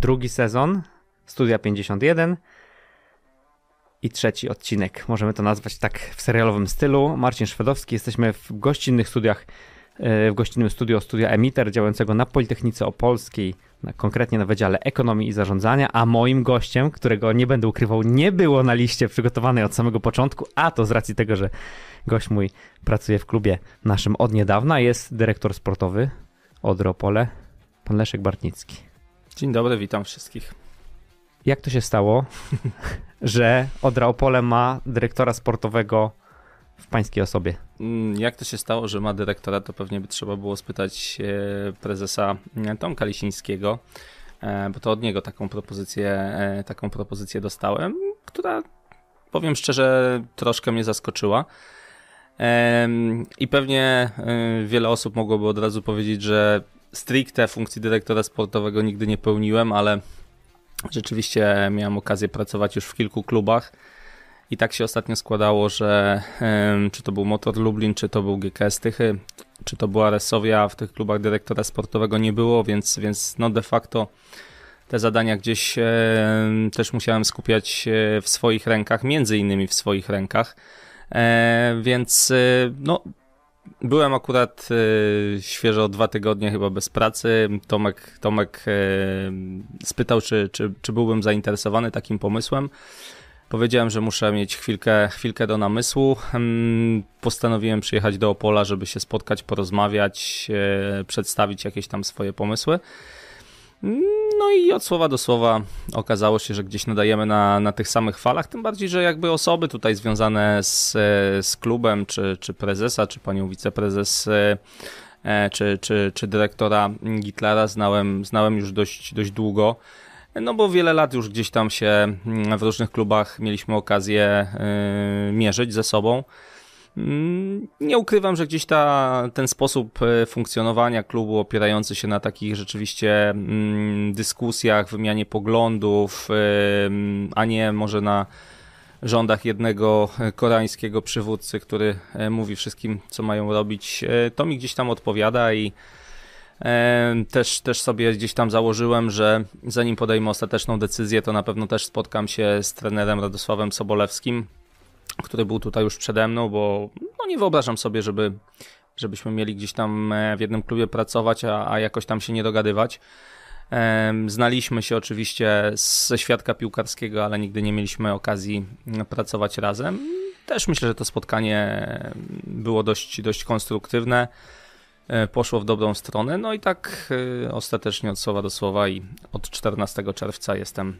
drugi sezon Studia 51 i trzeci odcinek. Możemy to nazwać tak w serialowym stylu. Marcin Szwedowski, jesteśmy w gościnnych studiach, e, w gościnnym studio Studia Emiter działającego na Politechnice Opolskiej, na, konkretnie na Wydziale Ekonomii i Zarządzania, a moim gościem, którego nie będę ukrywał, nie było na liście przygotowanej od samego początku, a to z racji tego, że gość mój pracuje w klubie naszym od niedawna, jest dyrektor sportowy Odropole, pan Leszek Bartnicki. Dzień dobry, witam wszystkich. Jak to się stało, że Opole ma dyrektora sportowego w pańskiej osobie? Mm, jak to się stało, że ma dyrektora, to pewnie by trzeba było spytać e, prezesa e, Tomka Lisińskiego, e, bo to od niego taką propozycję, taką propozycję dostałem, która powiem szczerze, troszkę mnie zaskoczyła. I pewnie wiele osób mogłoby od razu powiedzieć, że stricte funkcji dyrektora sportowego nigdy nie pełniłem, ale rzeczywiście miałem okazję pracować już w kilku klubach. I tak się ostatnio składało, że czy to był Motor Lublin, czy to był GKS Tychy, czy to była Resowia, w tych klubach dyrektora sportowego nie było, więc, więc no de facto te zadania gdzieś też musiałem skupiać w swoich rękach, między innymi w swoich rękach. E, więc y, no, Byłem akurat y, świeżo dwa tygodnie chyba bez pracy. Tomek, Tomek y, spytał, czy, czy, czy byłbym zainteresowany takim pomysłem. Powiedziałem, że muszę mieć chwilkę, chwilkę do namysłu. Mm, postanowiłem przyjechać do Opola, żeby się spotkać, porozmawiać, y, przedstawić jakieś tam swoje pomysły. No i od słowa do słowa okazało się, że gdzieś nadajemy na, na tych samych falach, tym bardziej, że jakby osoby tutaj związane z, z klubem, czy, czy prezesa, czy panią wiceprezes, e, e, czy, czy, czy dyrektora Gitlara znałem, znałem już dość, dość długo. No bo wiele lat już gdzieś tam się mm, w różnych klubach mieliśmy okazję e, mierzyć ze sobą. Mm, nie ukrywam, że gdzieś ta, ten sposób e, funkcjonowania klubu opierający się na takich rzeczywiście mm, dyskusjach, wymianie poglądów, e, mm, a nie może na rządach jednego e, koreańskiego przywódcy, który mówi wszystkim, co mają robić, to mi gdzieś tam odpowiada i też, też sobie gdzieś tam założyłem, że zanim podejmę ostateczną decyzję, to na pewno też spotkam się z trenerem Radosławem Sobolewskim, który był tutaj już przede mną, bo no nie wyobrażam sobie, żeby, żebyśmy mieli gdzieś tam e, w jednym klubie pracować, a, a jakoś tam się nie dogadywać. Znaliśmy się oczywiście ze świadka piłkarskiego, ale nigdy nie mieliśmy okazji mm, pracować razem. Też myślę, że to spotkanie było dość, dość konstruktywne, e, poszło w dobrą stronę. No i tak e, ostatecznie od słowa do słowa i od 14 czerwca jestem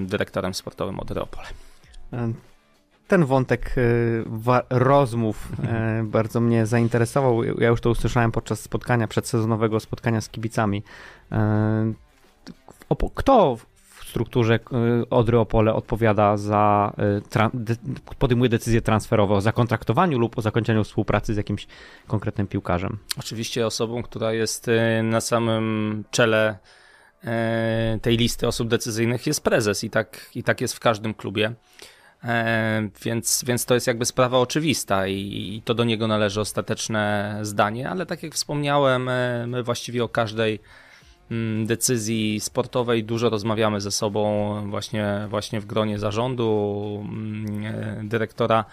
dyrektorem sportowym od Reopole ten wątek e, rozmów e, bardzo mnie zainteresował. Ja już to usłyszałem podczas spotkania, przedsezonowego spotkania z kibicami. E, kto w strukturze Odry Opole odpowiada za, podejmuje decyzje transferowe o zakontraktowaniu lub o zakończeniu współpracy z jakimś konkretnym piłkarzem? Oczywiście osobą, która jest na samym czele tej listy osób decyzyjnych jest prezes i tak, i tak jest w każdym klubie. E, więc, więc to jest jakby sprawa oczywista i, i to do niego należy ostateczne zdanie, ale tak jak wspomniałem, e, my właściwie o każdej mm, decyzji sportowej dużo rozmawiamy ze sobą właśnie, właśnie w gronie zarządu mm, e, dyrektora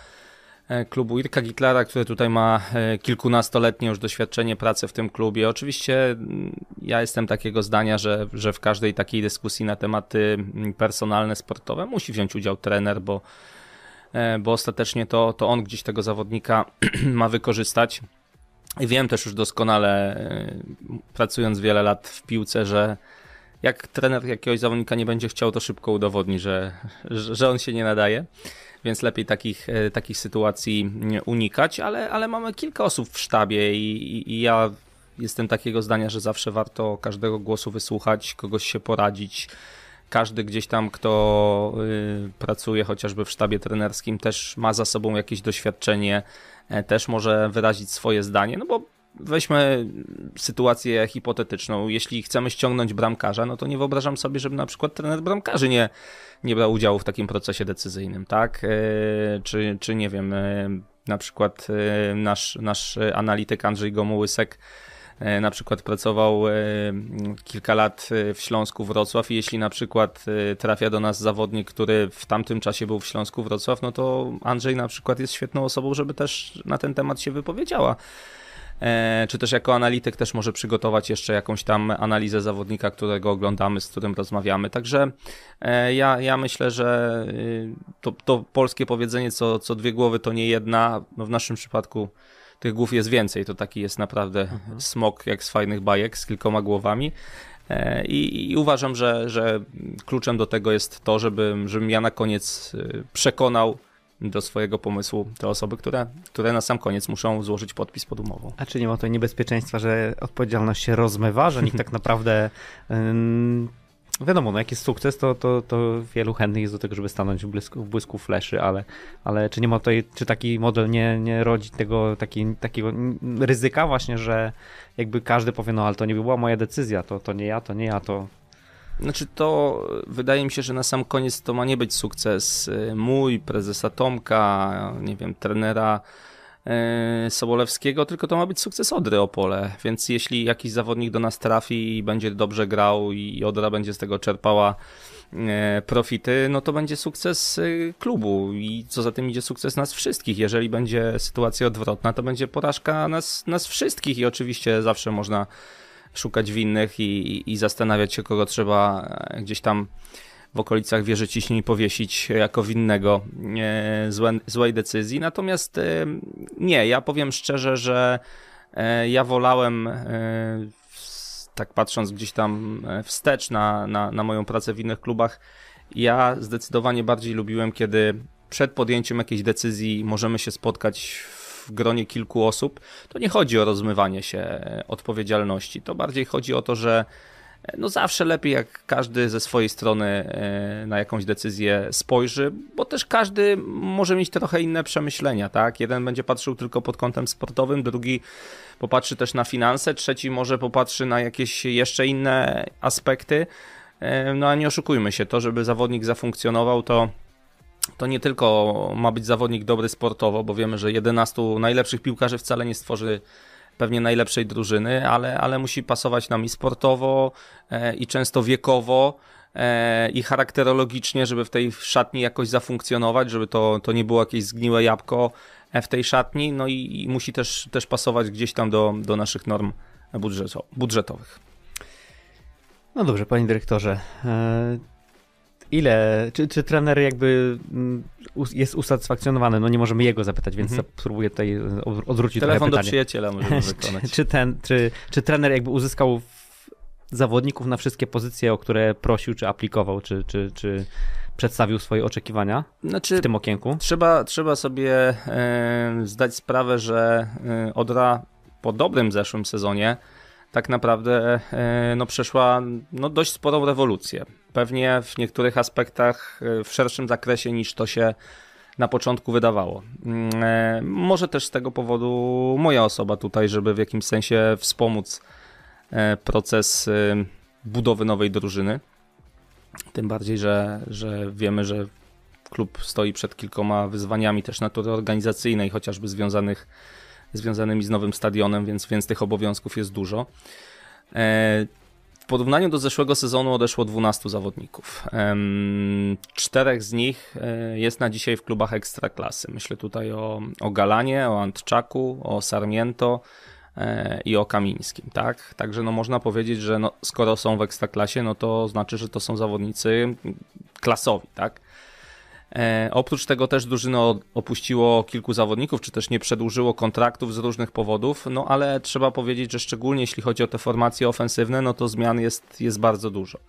E, klubu Irka Gitlara, który tutaj ma e, kilkunastoletnie już doświadczenie pracy w tym klubie. Oczywiście mm, ja jestem takiego zdania, że, że w każdej takiej dyskusji na tematy mm, personalne, sportowe musi wziąć udział trener, bo, e, bo ostatecznie to, to on gdzieś tego zawodnika ma wykorzystać. I wiem też już doskonale, pracując wiele lat w piłce, że jak trener jakiegoś zawodnika nie będzie chciał, to szybko udowodni, że, że on się nie nadaje więc lepiej takich, e, takich sytuacji unikać, ale, ale mamy kilka osób w sztabie i, i ja jestem takiego zdania, że zawsze warto każdego głosu wysłuchać, kogoś się poradzić. Każdy gdzieś tam, kto y, pracuje chociażby w sztabie trenerskim, też ma za sobą jakieś doświadczenie, e, też może wyrazić swoje zdanie, no bo weźmy sytuację hipotetyczną. Jeśli chcemy ściągnąć bramkarza, no to nie wyobrażam sobie, żeby na przykład trener bramkarzy nie, nie brał udziału w takim procesie decyzyjnym, tak? E, czy, czy nie wiem, e, na przykład e, nasz, nasz analityk Andrzej Gomułysek na przykład pracował kilka lat w Śląsku Wrocław i jeśli na przykład trafia do nas zawodnik, który w tamtym czasie był w Śląsku Wrocław, no to Andrzej na przykład jest świetną osobą, żeby też na ten temat się wypowiedziała. E, czy też jako analityk też może przygotować jeszcze jakąś tam analizę zawodnika, którego oglądamy, z którym rozmawiamy. Także e, ja, ja myślę, że y, to, to polskie powiedzenie co, co dwie głowy to nie jedna, no w naszym przypadku tych głów jest więcej, to taki jest naprawdę mhm. smok jak z fajnych bajek z kilkoma głowami. E, I, I, uważam, że, że kluczem do tego jest to, żebym, żebym ja na koniec y, przekonał do swojego pomysłu te osoby, które, które na sam koniec muszą złożyć podpis pod umową. A czy nie ma to niebezpieczeństwa, że odpowiedzialność się rozmywa, że nikt tak naprawdę. wiadomo, no jak jest sukces, to, to, to wielu chętnych jest do tego, żeby stanąć w błysku, w błysku fleszy, ale, ale czy nie ma tutaj, czy taki model nie, nie rodzi tego taki, takiego ryzyka właśnie, że jakby każdy powie, no ale to nie była moja decyzja, to, to nie ja, to nie ja, to znaczy to e, wydaje mi się, że na sam koniec to ma nie być sukces e, mój, prezesa Tomka, nie wiem, trenera e, Sobolewskiego, tylko to ma być sukces Odry Opole, więc jeśli jakiś zawodnik do nas trafi i będzie dobrze grał i Odra będzie z tego czerpała profity, no to będzie sukces klubu i co za tym idzie sukces nas wszystkich. Jeżeli będzie sytuacja odwrotna, to będzie porażka nas, nas wszystkich i oczywiście zawsze można szukać winnych i, i zastanawiać się, kogo trzeba e, gdzieś tam w okolicach wieży ciśnień powiesić jako winnego e, złe, złej decyzji. Natomiast e, nie, ja powiem szczerze, że ja wolałem, tak patrząc gdzieś tam wstecz na, na, na moją pracę w innych klubach, ja zdecydowanie bardziej lubiłem, kiedy przed podjęciem jakiejś decyzji możemy się spotkać w gronie kilku osób, to nie chodzi o rozmywanie się e, odpowiedzialności. To bardziej chodzi o to, że e, no zawsze lepiej, jak każdy ze swojej strony e, na jakąś decyzję spojrzy, bo też każdy może mieć trochę inne przemyślenia, tak? Jeden będzie patrzył tylko pod kątem sportowym, drugi popatrzy też na finanse, trzeci może popatrzy na jakieś jeszcze inne aspekty. No a nie oszukujmy się, to żeby zawodnik zafunkcjonował, to to nie tylko ma być zawodnik dobry sportowo, bo wiemy, że 11 najlepszych piłkarzy wcale nie stworzy pewnie najlepszej drużyny, ale, ale musi pasować nam i sportowo, e, i często wiekowo, e, i charakterologicznie, żeby w tej szatni jakoś zafunkcjonować, żeby to, to nie było jakieś zgniłe jabłko e, w tej szatni, no i, i musi też, też pasować gdzieś tam do, do naszych norm budżetowych. No dobrze, panie dyrektorze. Ile, czy, czy trener jakby mm, jest usatysfakcjonowany? No nie możemy jego zapytać, więc mhm. spróbuję tutaj odwrócić Telefon do pytanie. przyjaciela możemy wykonać. czy, czy, ten, czy, czy trener jakby uzyskał zawodników na wszystkie pozycje, o które prosił, czy aplikował, czy, czy, czy przedstawił swoje oczekiwania znaczy, w tym okienku? Trzeba, trzeba sobie e, zdać sprawę, że e, Odra po dobrym zeszłym sezonie tak naprawdę e, e, no, przeszła no, dość sporą rewolucję. Pewnie w niektórych aspektach e, w szerszym zakresie niż to się na początku wydawało. Mm, może też z tego powodu moja osoba tutaj, żeby w jakimś sensie wspomóc proces budowy nowej drużyny. Tym bardziej, że, że wiemy, że klub stoi przed kilkoma wyzwaniami też natury organizacyjnej, chociażby związanych z związanymi z nowym stadionem, więc, więc tych obowiązków jest dużo. E, w porównaniu do zeszłego sezonu odeszło 12 zawodników. Czterech z nich e, jest na dzisiaj w klubach ekstraklasy. Myślę tutaj o, o Galanie, o Antczaku, o Sarmiento e, i o Kamińskim, tak? Także no można powiedzieć, że no, skoro są w ekstraklasie, no to znaczy, że to są zawodnicy klasowi, tak? E, oprócz tego też drużyna opuściło kilku zawodników, czy też nie przedłużyło kontraktów z różnych powodów, no ale trzeba powiedzieć, że szczególnie jeśli chodzi o te formacje ofensywne, no to zmian jest, jest bardzo dużo.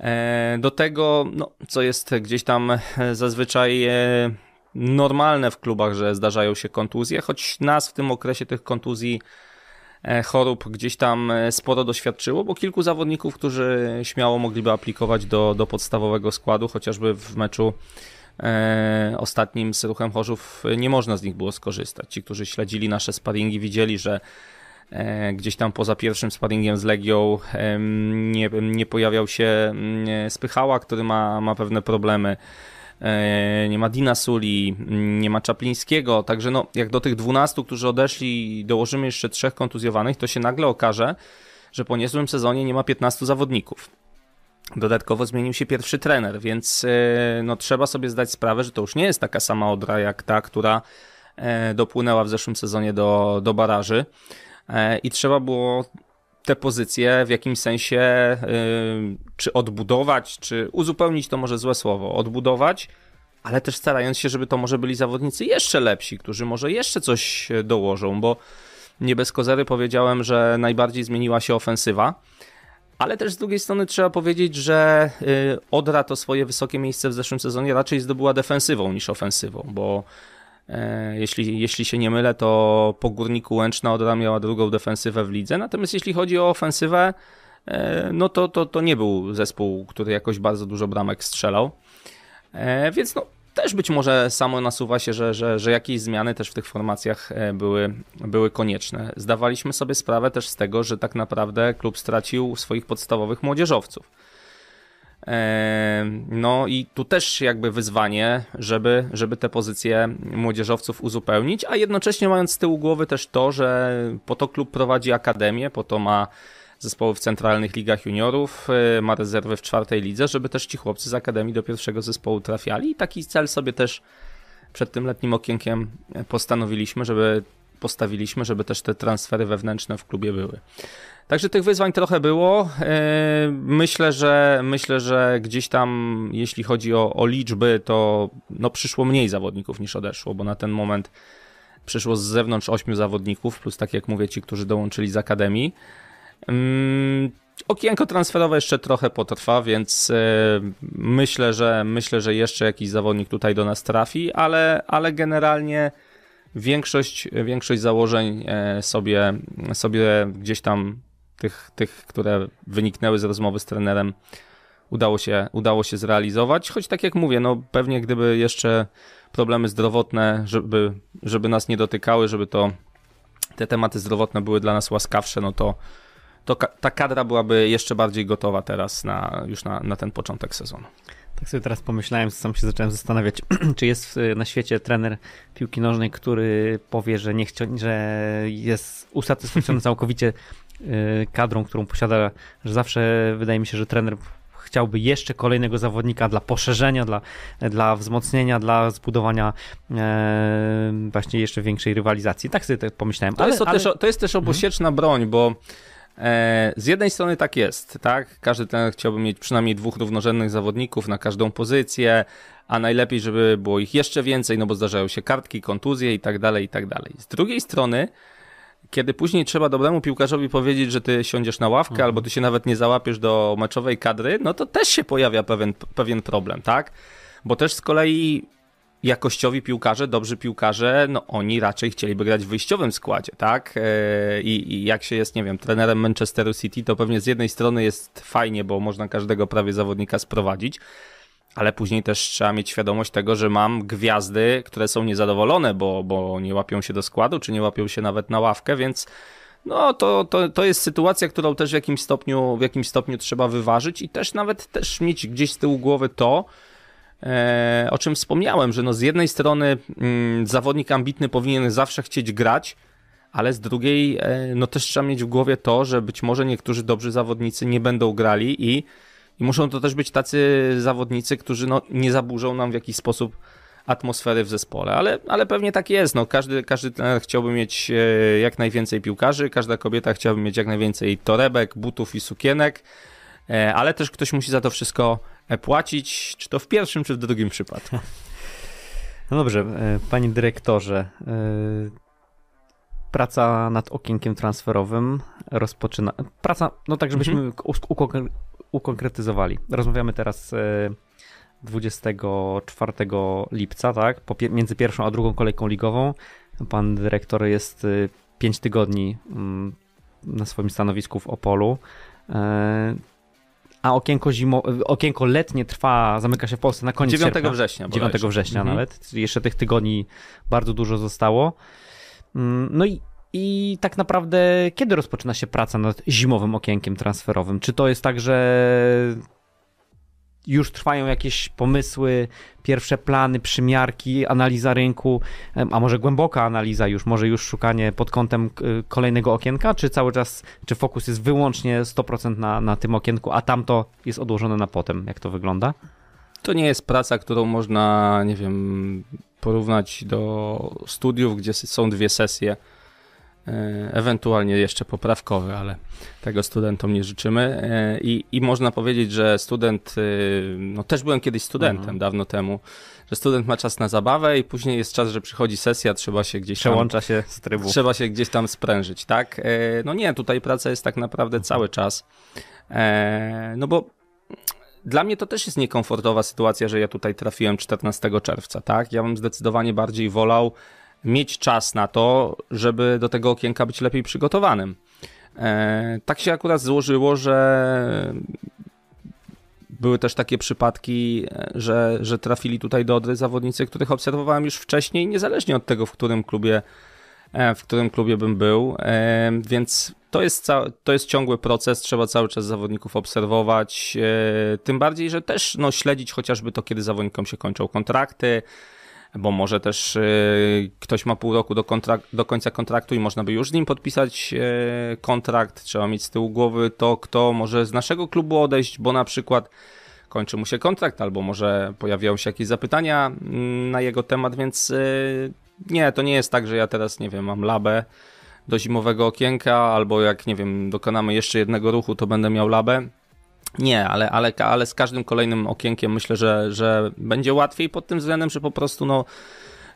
E, do tego, no, co jest gdzieś tam e, zazwyczaj normalne w klubach, że zdarzają się kontuzje, choć nas w tym okresie tych kontuzji chorób gdzieś tam sporo doświadczyło, bo kilku zawodników, którzy śmiało mogliby aplikować do, do podstawowego składu, chociażby w meczu E, ostatnim z ruchem Chorzów e, nie można z nich było skorzystać. Ci, którzy śledzili nasze sparingi, widzieli, że e, gdzieś tam poza pierwszym sparingiem z Legią nie, nie pojawiał się Spychała, który ma, ma pewne problemy nie ma Dina Suli, nie ma Czaplińskiego, także no, jak do tych 12, którzy odeszli dołożymy jeszcze trzech kontuzjowanych, to się nagle okaże, że po niezłym sezonie nie ma 15 zawodników. Dodatkowo zmienił się pierwszy trener, więc e, no, trzeba sobie zdać sprawę, że to już nie jest taka sama Odra jak ta, która e, dopłynęła w zeszłym sezonie do, do baraży e, i trzeba było te pozycje w jakimś sensie czy odbudować, czy uzupełnić to może złe słowo, odbudować, ale też starając się, żeby to może byli zawodnicy jeszcze lepsi, którzy może jeszcze coś dołożą, bo nie bez kozery powiedziałem, że najbardziej zmieniła się ofensywa ale też z drugiej strony trzeba powiedzieć, że y, Odra to swoje wysokie miejsce w zeszłym sezonie raczej zdobyła defensywą niż ofensywą, bo e, jeśli, jeśli się nie mylę, to po górniku Łęczna Odra miała drugą defensywę w lidze. Natomiast jeśli chodzi o ofensywę, e, no to, to, to nie był zespół, który jakoś bardzo dużo bramek strzelał. E, więc no, też być może samo nasuwa się, że, że, że jakieś zmiany też w tych formacjach e, były, były konieczne. Zdawaliśmy sobie sprawę też z tego, że tak naprawdę klub stracił swoich podstawowych młodzieżowców. E, no i tu też jakby wyzwanie, żeby, żeby te pozycje młodzieżowców uzupełnić, a jednocześnie mając z tyłu głowy też to, że po to klub prowadzi akademię, po to ma zespoły w centralnych ligach juniorów, e, ma rezerwy w czwartej lidze, żeby też ci chłopcy z Akademii do pierwszego zespołu trafiali i taki cel sobie też przed tym letnim okienkiem e, postanowiliśmy, żeby postawiliśmy, żeby też te transfery wewnętrzne w klubie były. Także tych wyzwań trochę było. E, myślę, że myślę, że gdzieś tam, jeśli chodzi o, o liczby, to no przyszło mniej zawodników niż odeszło, bo na ten moment przyszło z zewnątrz ośmiu zawodników, plus tak jak mówię, ci, którzy dołączyli z akademii. Mm, okienko transferowe jeszcze trochę potrwa, więc e, myślę, że myślę, że jeszcze jakiś zawodnik tutaj do nas trafi, ale, ale generalnie większość, większość założeń e, sobie, sobie gdzieś tam tych, tych, które wyniknęły z rozmowy z trenerem, udało się, udało się zrealizować. Choć tak jak mówię, no pewnie gdyby jeszcze problemy zdrowotne, żeby, żeby nas nie dotykały, żeby to te tematy zdrowotne były dla nas łaskawsze, no to to ka ta kadra byłaby jeszcze bardziej gotowa teraz na, już na, na ten początek sezonu. Tak sobie teraz pomyślałem, sam się zacząłem zastanawiać, czy jest y, na świecie trener piłki nożnej, który powie, że nie chcia, że jest usatysfakcjonowany całkowicie y, kadrą, którą posiada, że zawsze wydaje mi się, że trener chciałby jeszcze kolejnego zawodnika dla poszerzenia, dla, dla wzmocnienia, dla zbudowania e, właśnie jeszcze większej rywalizacji. Tak sobie tak pomyślałem. To, ale, jest, to, ale... też, to jest też mhm. obosieczna mhm. broń, bo E, z jednej strony tak jest, tak? Każdy ten chciałby mieć przynajmniej dwóch równorzędnych zawodników na każdą pozycję, a najlepiej, żeby było ich jeszcze więcej, no bo zdarzają się kartki, kontuzje i tak dalej, i tak dalej. Z drugiej strony, kiedy później trzeba dobremu piłkarzowi powiedzieć, że ty siądziesz na ławkę mhm. albo ty się nawet nie załapiesz do meczowej kadry, no to też się pojawia pewien, pewien problem, tak? Bo też z kolei jakościowi piłkarze, dobrzy piłkarze, no oni raczej chcieliby grać w wyjściowym składzie, tak? E, I, I, jak się jest, nie wiem, trenerem Manchesteru City, to pewnie z jednej strony jest fajnie, bo można każdego prawie zawodnika sprowadzić, ale później też trzeba mieć świadomość tego, że mam gwiazdy, które są niezadowolone, bo, bo nie łapią się do składu, czy nie łapią się nawet na ławkę, więc no to, to, to jest sytuacja, którą też w jakimś stopniu, w jakimś stopniu trzeba wyważyć i też nawet też mieć gdzieś z tyłu głowy to, E, o czym wspomniałem, że no z jednej strony mm, zawodnik ambitny powinien zawsze chcieć grać, ale z drugiej e, no też trzeba mieć w głowie to, że być może niektórzy dobrzy zawodnicy nie będą grali i, i muszą to też być tacy zawodnicy, którzy no, nie zaburzą nam w jakiś sposób atmosfery w zespole, ale, ale pewnie tak jest. No, każdy, każdy chciałby mieć e, jak najwięcej piłkarzy, każda kobieta chciałaby mieć jak najwięcej torebek, butów i sukienek, ale też ktoś musi za to wszystko E, płacić, czy to w pierwszym, czy w drugim przypadku. No dobrze, e, panie dyrektorze. E, praca nad okienkiem transferowym rozpoczyna. Praca, no tak, żebyśmy mhm. ukonkretyzowali. Rozmawiamy teraz 24 lipca, tak? między pierwszą a drugą kolejką ligową. Pan dyrektor jest 5 tygodni mm, na swoim stanowisku w Opolu a okienko, zimo, okienko letnie trwa, zamyka się w Polsce na koniec 9 sierpnia. września. 9 bodajże. września mhm. nawet. Jeszcze tych tygodni bardzo dużo zostało. Mm, no i i tak naprawdę, kiedy rozpoczyna się praca nad zimowym okienkiem transferowym? Czy to jest tak, że już trwają jakieś pomysły, pierwsze plany, przymiarki, analiza rynku, a może głęboka analiza już, może już szukanie pod kątem kolejnego okienka, czy cały czas, czy fokus jest wyłącznie 100% na, na tym okienku, a tamto jest odłożone na potem, jak to wygląda? To nie jest praca, którą można, nie wiem, porównać do studiów, gdzie są dwie sesje E, ewentualnie jeszcze poprawkowy, ale tego studentom nie życzymy. E, I, i można powiedzieć, że student, e, no też byłem kiedyś studentem mhm. dawno temu, że student ma czas na zabawę i później jest czas, że przychodzi sesja, trzeba się gdzieś Przełącza tam, się z trybu. Trzeba się gdzieś tam sprężyć, tak? No nie, tutaj praca jest tak naprawdę mhm. cały czas. No bo dla mnie to też jest niekomfortowa sytuacja, że ja tutaj trafiłem 14 czerwca, tak? Ja bym zdecydowanie bardziej wolał mieć czas na to, żeby do tego okienka być lepiej przygotowanym. E, tak się akurat złożyło, że były też takie przypadki, e, że, że trafili tutaj do Odry zawodnicy, których obserwowałem już wcześniej, niezależnie od tego, w którym klubie, e, w którym klubie bym był. Więc to jest, to jest ciągły proces, trzeba cały czas zawodników obserwować. Tym bardziej, że też no, śledzić chociażby to, kiedy zawodnikom się kończą kontrakty, bo może też y, ktoś ma pół roku do, do końca kontraktu i można by już z nim podpisać y, kontrakt. Trzeba mieć z tyłu głowy to, kto może z naszego klubu odejść, bo na przykład kończy mu się kontrakt, albo może pojawiają się jakieś zapytania mm, na jego temat, więc y, nie, to nie jest tak, że ja teraz, nie wiem, mam labę do zimowego okienka, albo jak, nie wiem, dokonamy jeszcze jednego ruchu, to będę miał labę. Nie, ale, ale, ale z każdym kolejnym okienkiem myślę, że, że będzie łatwiej pod tym względem, że po prostu no,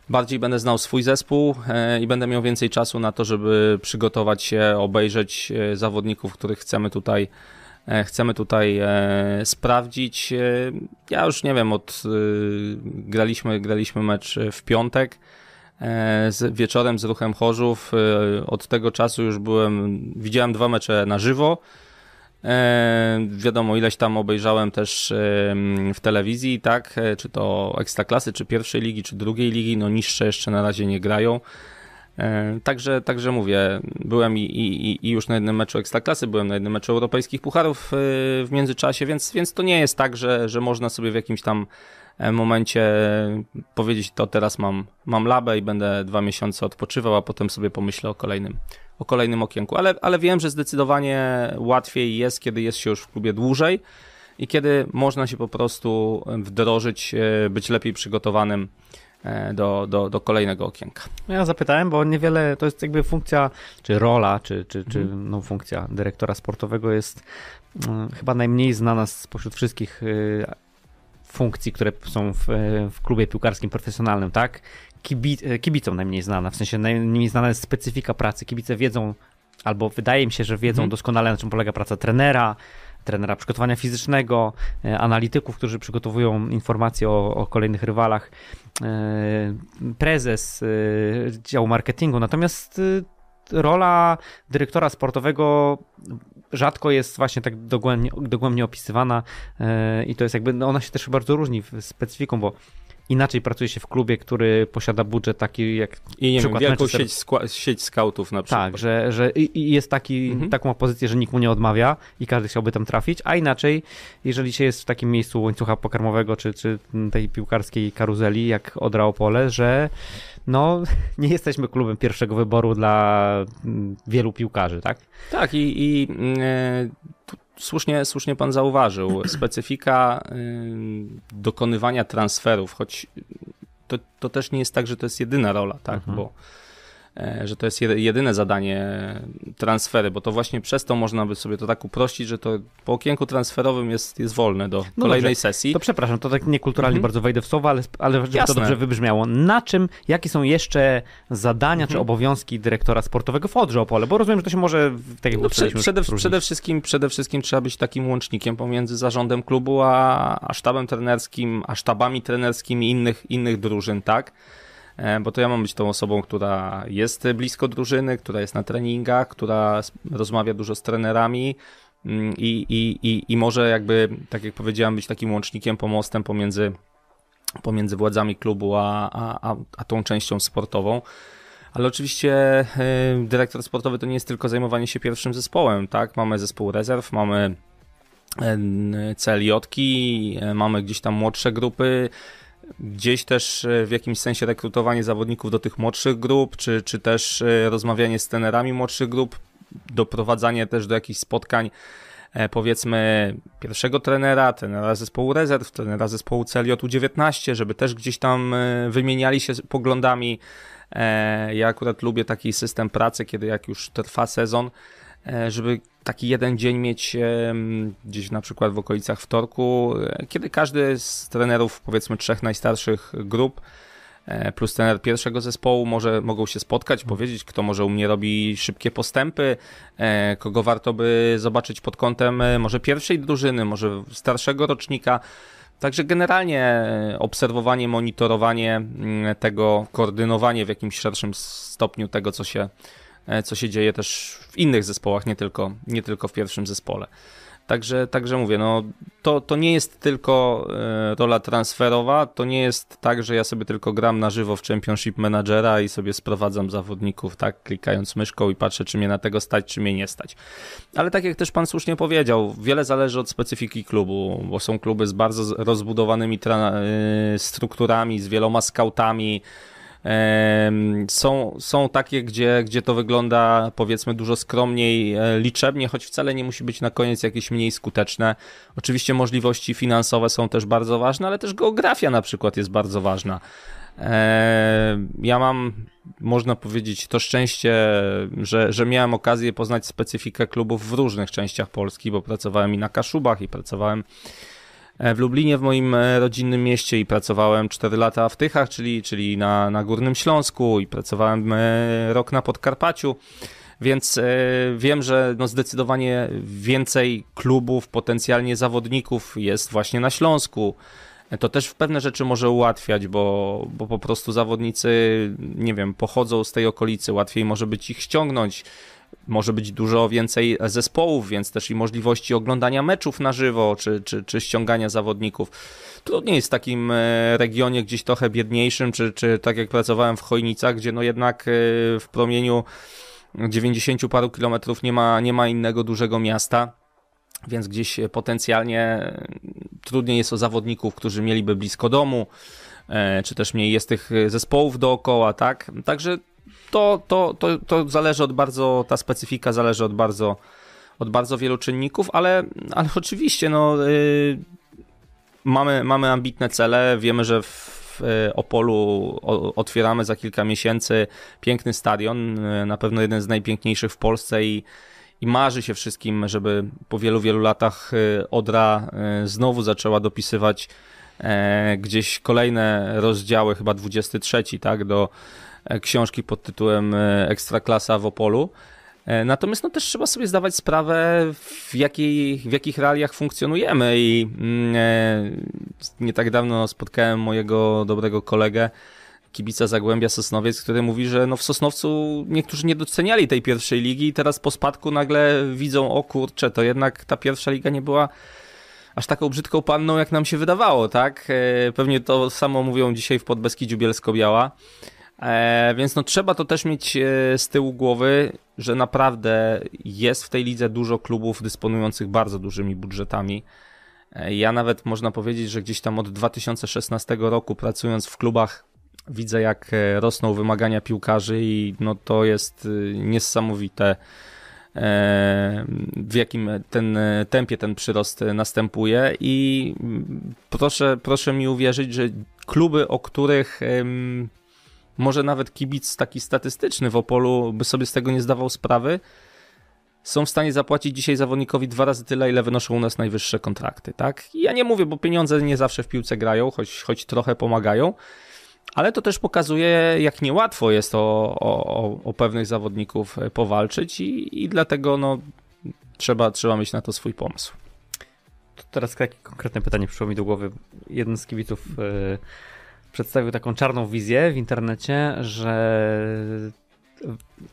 bardziej będę znał swój zespół e, i będę miał więcej czasu na to, żeby przygotować się, obejrzeć e, zawodników, których chcemy tutaj e, chcemy tutaj sprawdzić. Ja już nie wiem, od graliśmy, graliśmy mecz w piątek z wieczorem z ruchem Chorzów. Od tego czasu już byłem widziałem dwa mecze na żywo. E, wiadomo, ileś tam obejrzałem też e, w telewizji, tak? E, czy to ekstraklasy, czy pierwszej ligi, czy drugiej ligi, no niższe jeszcze na razie nie grają. E, także, także mówię, byłem i, i, i już na jednym meczu ekstraklasy, byłem na jednym meczu europejskich pucharów e, w międzyczasie, więc, więc to nie jest tak, że, że można sobie w jakimś tam momencie powiedzieć to teraz mam, mam labę i będę dwa miesiące odpoczywał, a potem sobie pomyślę o kolejnym, o kolejnym okienku. Ale, ale wiem, że zdecydowanie łatwiej jest, kiedy jest się już w klubie dłużej i kiedy można się po prostu wdrożyć, e, być lepiej przygotowanym e, do, do, do kolejnego okienka. Ja zapytałem, bo niewiele, to jest jakby funkcja, czy rola, czy, czy, czy mm. no, funkcja dyrektora sportowego jest mm, chyba najmniej znana spośród wszystkich y, funkcji, które są w, e, w klubie piłkarskim profesjonalnym, tak? Kibic, e, kibicom najmniej znana, w sensie najmniej znana jest specyfika pracy. Kibice wiedzą, albo wydaje mi się, że wiedzą hmm. doskonale, na czym polega praca trenera, trenera przygotowania fizycznego, e, analityków, którzy przygotowują informacje o, o, kolejnych rywalach, prezes działu marketingu. Natomiast rola dyrektora sportowego rzadko jest właśnie tak dogłębnie, dogłębnie opisywana e, i to jest jakby, no, ona się też bardzo różni specyfiką, bo inaczej pracuje się w klubie, który posiada budżet taki jak I nie przykład wiem, wielką sieć, skautów sieć na przykład. Tak, że, że i jest taki, mhm. taką pozycję, że nikt mu nie odmawia i każdy chciałby tam trafić, a inaczej, jeżeli się jest w takim miejscu łańcucha pokarmowego czy, czy tej piłkarskiej karuzeli, jak Odra Opole, że no nie jesteśmy klubem pierwszego wyboru dla mm, wielu piłkarzy, tak? Tak i, i mm, e, słusznie, słusznie pan zauważył. Specyfika y, dokonywania transferów, choć to, to też nie jest tak, że to jest jedyna rola, tak? Mhm. Bo E, że to jest jedyne zadanie transfery, bo to właśnie przez to można by sobie to tak uprościć, że to po okienku transferowym jest, jest wolne do no kolejnej dobrze. sesji. To przepraszam, to tak niekulturalnie mhm. bardzo wejdę w słowo, ale, ale żeby Jasne. to dobrze wybrzmiało. Na czym, jakie są jeszcze zadania mhm. czy obowiązki dyrektora sportowego w Odrze Opole? Bo rozumiem, że to się może tak jak no, przed, przede, przede, wszystkim, przede wszystkim trzeba być takim łącznikiem pomiędzy zarządem klubu a, a sztabem trenerskim, a sztabami trenerskimi innych, innych drużyn, tak? E, bo to ja mam być tą osobą, która jest blisko drużyny, która jest na treningach, która rozmawia dużo z trenerami. Mm, I, i, i, I może jakby, tak jak powiedziałem, być takim łącznikiem, pomostem pomiędzy, pomiędzy władzami klubu a, a, a tą częścią sportową. Ale oczywiście e, dyrektor sportowy to nie jest tylko zajmowanie się pierwszym zespołem, tak? Mamy zespół rezerw, mamy e, CLJ, mamy gdzieś tam młodsze grupy, Gdzieś też e, w jakimś sensie rekrutowanie zawodników do tych młodszych grup, czy, czy też e, rozmawianie z trenerami młodszych grup, doprowadzanie też do jakichś spotkań e, powiedzmy pierwszego trenera, trenera zespołu rezerw, trenera zespołu CLJ-19, żeby też gdzieś tam wymieniali się poglądami. Ja akurat lubię taki system pracy, kiedy jak już trwa sezon, żeby taki jeden dzień mieć gdzieś na przykład w okolicach wtorku, e, kiedy każdy z trenerów, powiedzmy trzech najstarszych grup, e, plus trener pierwszego zespołu może, mogą się spotkać, mhm. powiedzieć, kto może u mnie robi szybkie postępy, e, kogo warto by zobaczyć pod kątem może pierwszej drużyny, może starszego rocznika. Także generalnie obserwowanie, monitorowanie mm, tego, koordynowanie w jakimś szerszym stopniu tego, co się E, co się dzieje też w innych zespołach, nie tylko, nie tylko w pierwszym zespole. Także, także mówię, no, to, to nie jest tylko e, rola transferowa, to nie jest tak, że ja sobie tylko gram na żywo w Championship Managera i sobie sprowadzam zawodników, tak, klikając myszką i patrzę, czy mnie na tego stać, czy mnie nie stać. Ale tak jak też pan słusznie powiedział, wiele zależy od specyfiki klubu, bo są kluby z bardzo rozbudowanymi e, strukturami, z wieloma skautami, są, są takie, gdzie, gdzie to wygląda powiedzmy dużo skromniej, e, liczebnie, choć wcale nie musi być na koniec jakieś mniej skuteczne. Oczywiście możliwości finansowe są też bardzo ważne, ale też geografia na przykład jest bardzo ważna. Ja mam, można powiedzieć, to szczęście, że, że miałem okazję poznać specyfikę klubów w różnych częściach Polski, bo pracowałem i na Kaszubach, i pracowałem E, w Lublinie, w moim e, rodzinnym mieście i pracowałem 4 lata w Tychach, czyli, czyli na, na Górnym Śląsku i pracowałem e, rok na Podkarpaciu. Więc wiem, że no zdecydowanie więcej klubów, potencjalnie zawodników jest właśnie na Śląsku. To też w pewne rzeczy może ułatwiać, bo, bo po prostu zawodnicy, nie wiem, pochodzą z tej okolicy, łatwiej może być ich ściągnąć może być dużo więcej zespołów, więc też i możliwości oglądania meczów na żywo, czy, czy, czy ściągania zawodników. Trudniej jest w takim e, regionie gdzieś trochę biedniejszym, czy, czy tak jak pracowałem w Chojnicach, gdzie no jednak e, w promieniu 90 paru kilometrów nie ma, nie ma innego dużego miasta więc gdzieś potencjalnie e, trudniej jest o zawodników, którzy mieliby blisko domu, czy też mniej jest tych zespołów dookoła, tak? Także to, to, to, to zależy od bardzo, ta specyfika zależy od bardzo, od bardzo wielu czynników, ale, ale oczywiście no, yy, mamy, mamy ambitne cele, wiemy, że w y, Opolu otwieramy za kilka miesięcy piękny stadion, y, na pewno jeden z najpiękniejszych w Polsce i, i marzy się wszystkim, żeby po wielu, wielu latach y, Odra znowu zaczęła dopisywać e, gdzieś kolejne rozdziały, chyba 23, tak, do, E, książki pod tytułem e, Ekstraklasa w Opolu. E, natomiast no, też trzeba sobie zdawać sprawę, w, jakiej, w jakich realiach funkcjonujemy. I nie, mm, nie tak dawno spotkałem mojego dobrego kolegę, kibica Zagłębia Sosnowiec, który mówi, że no w Sosnowcu niektórzy nie doceniali tej pierwszej ligi i teraz po spadku nagle widzą, o kurczę, to jednak ta pierwsza liga nie była aż taką brzydką panną, jak nam się wydawało, tak? Pewnie to samo mówią dzisiaj w Podbeski Bielsko-Biała. E, więc no trzeba to też mieć e, z tyłu głowy, że naprawdę jest w tej lidze dużo klubów dysponujących bardzo dużymi budżetami. E, ja nawet można powiedzieć, że gdzieś tam od 2016 roku pracując w klubach widzę jak rosną wymagania piłkarzy i no to jest niesamowite w jakim ten tempie ten przyrost następuje i mm, proszę, proszę mi uwierzyć, że kluby, o których może nawet kibic taki statystyczny w Opolu by sobie z tego nie zdawał sprawy, są w stanie zapłacić dzisiaj zawodnikowi dwa razy tyle, ile wynoszą u nas najwyższe kontrakty, tak? ja nie mówię, bo pieniądze nie zawsze w piłce grają, choć, choć trochę pomagają, ale to też pokazuje, jak niełatwo jest o, o, o pewnych zawodników e, powalczyć i, i dlatego no, trzeba, trzeba mieć na to swój pomysł. To teraz takie konkretne pytanie przyszło mi do głowy. Jeden z kibiców... Yy przedstawił taką czarną wizję w internecie, że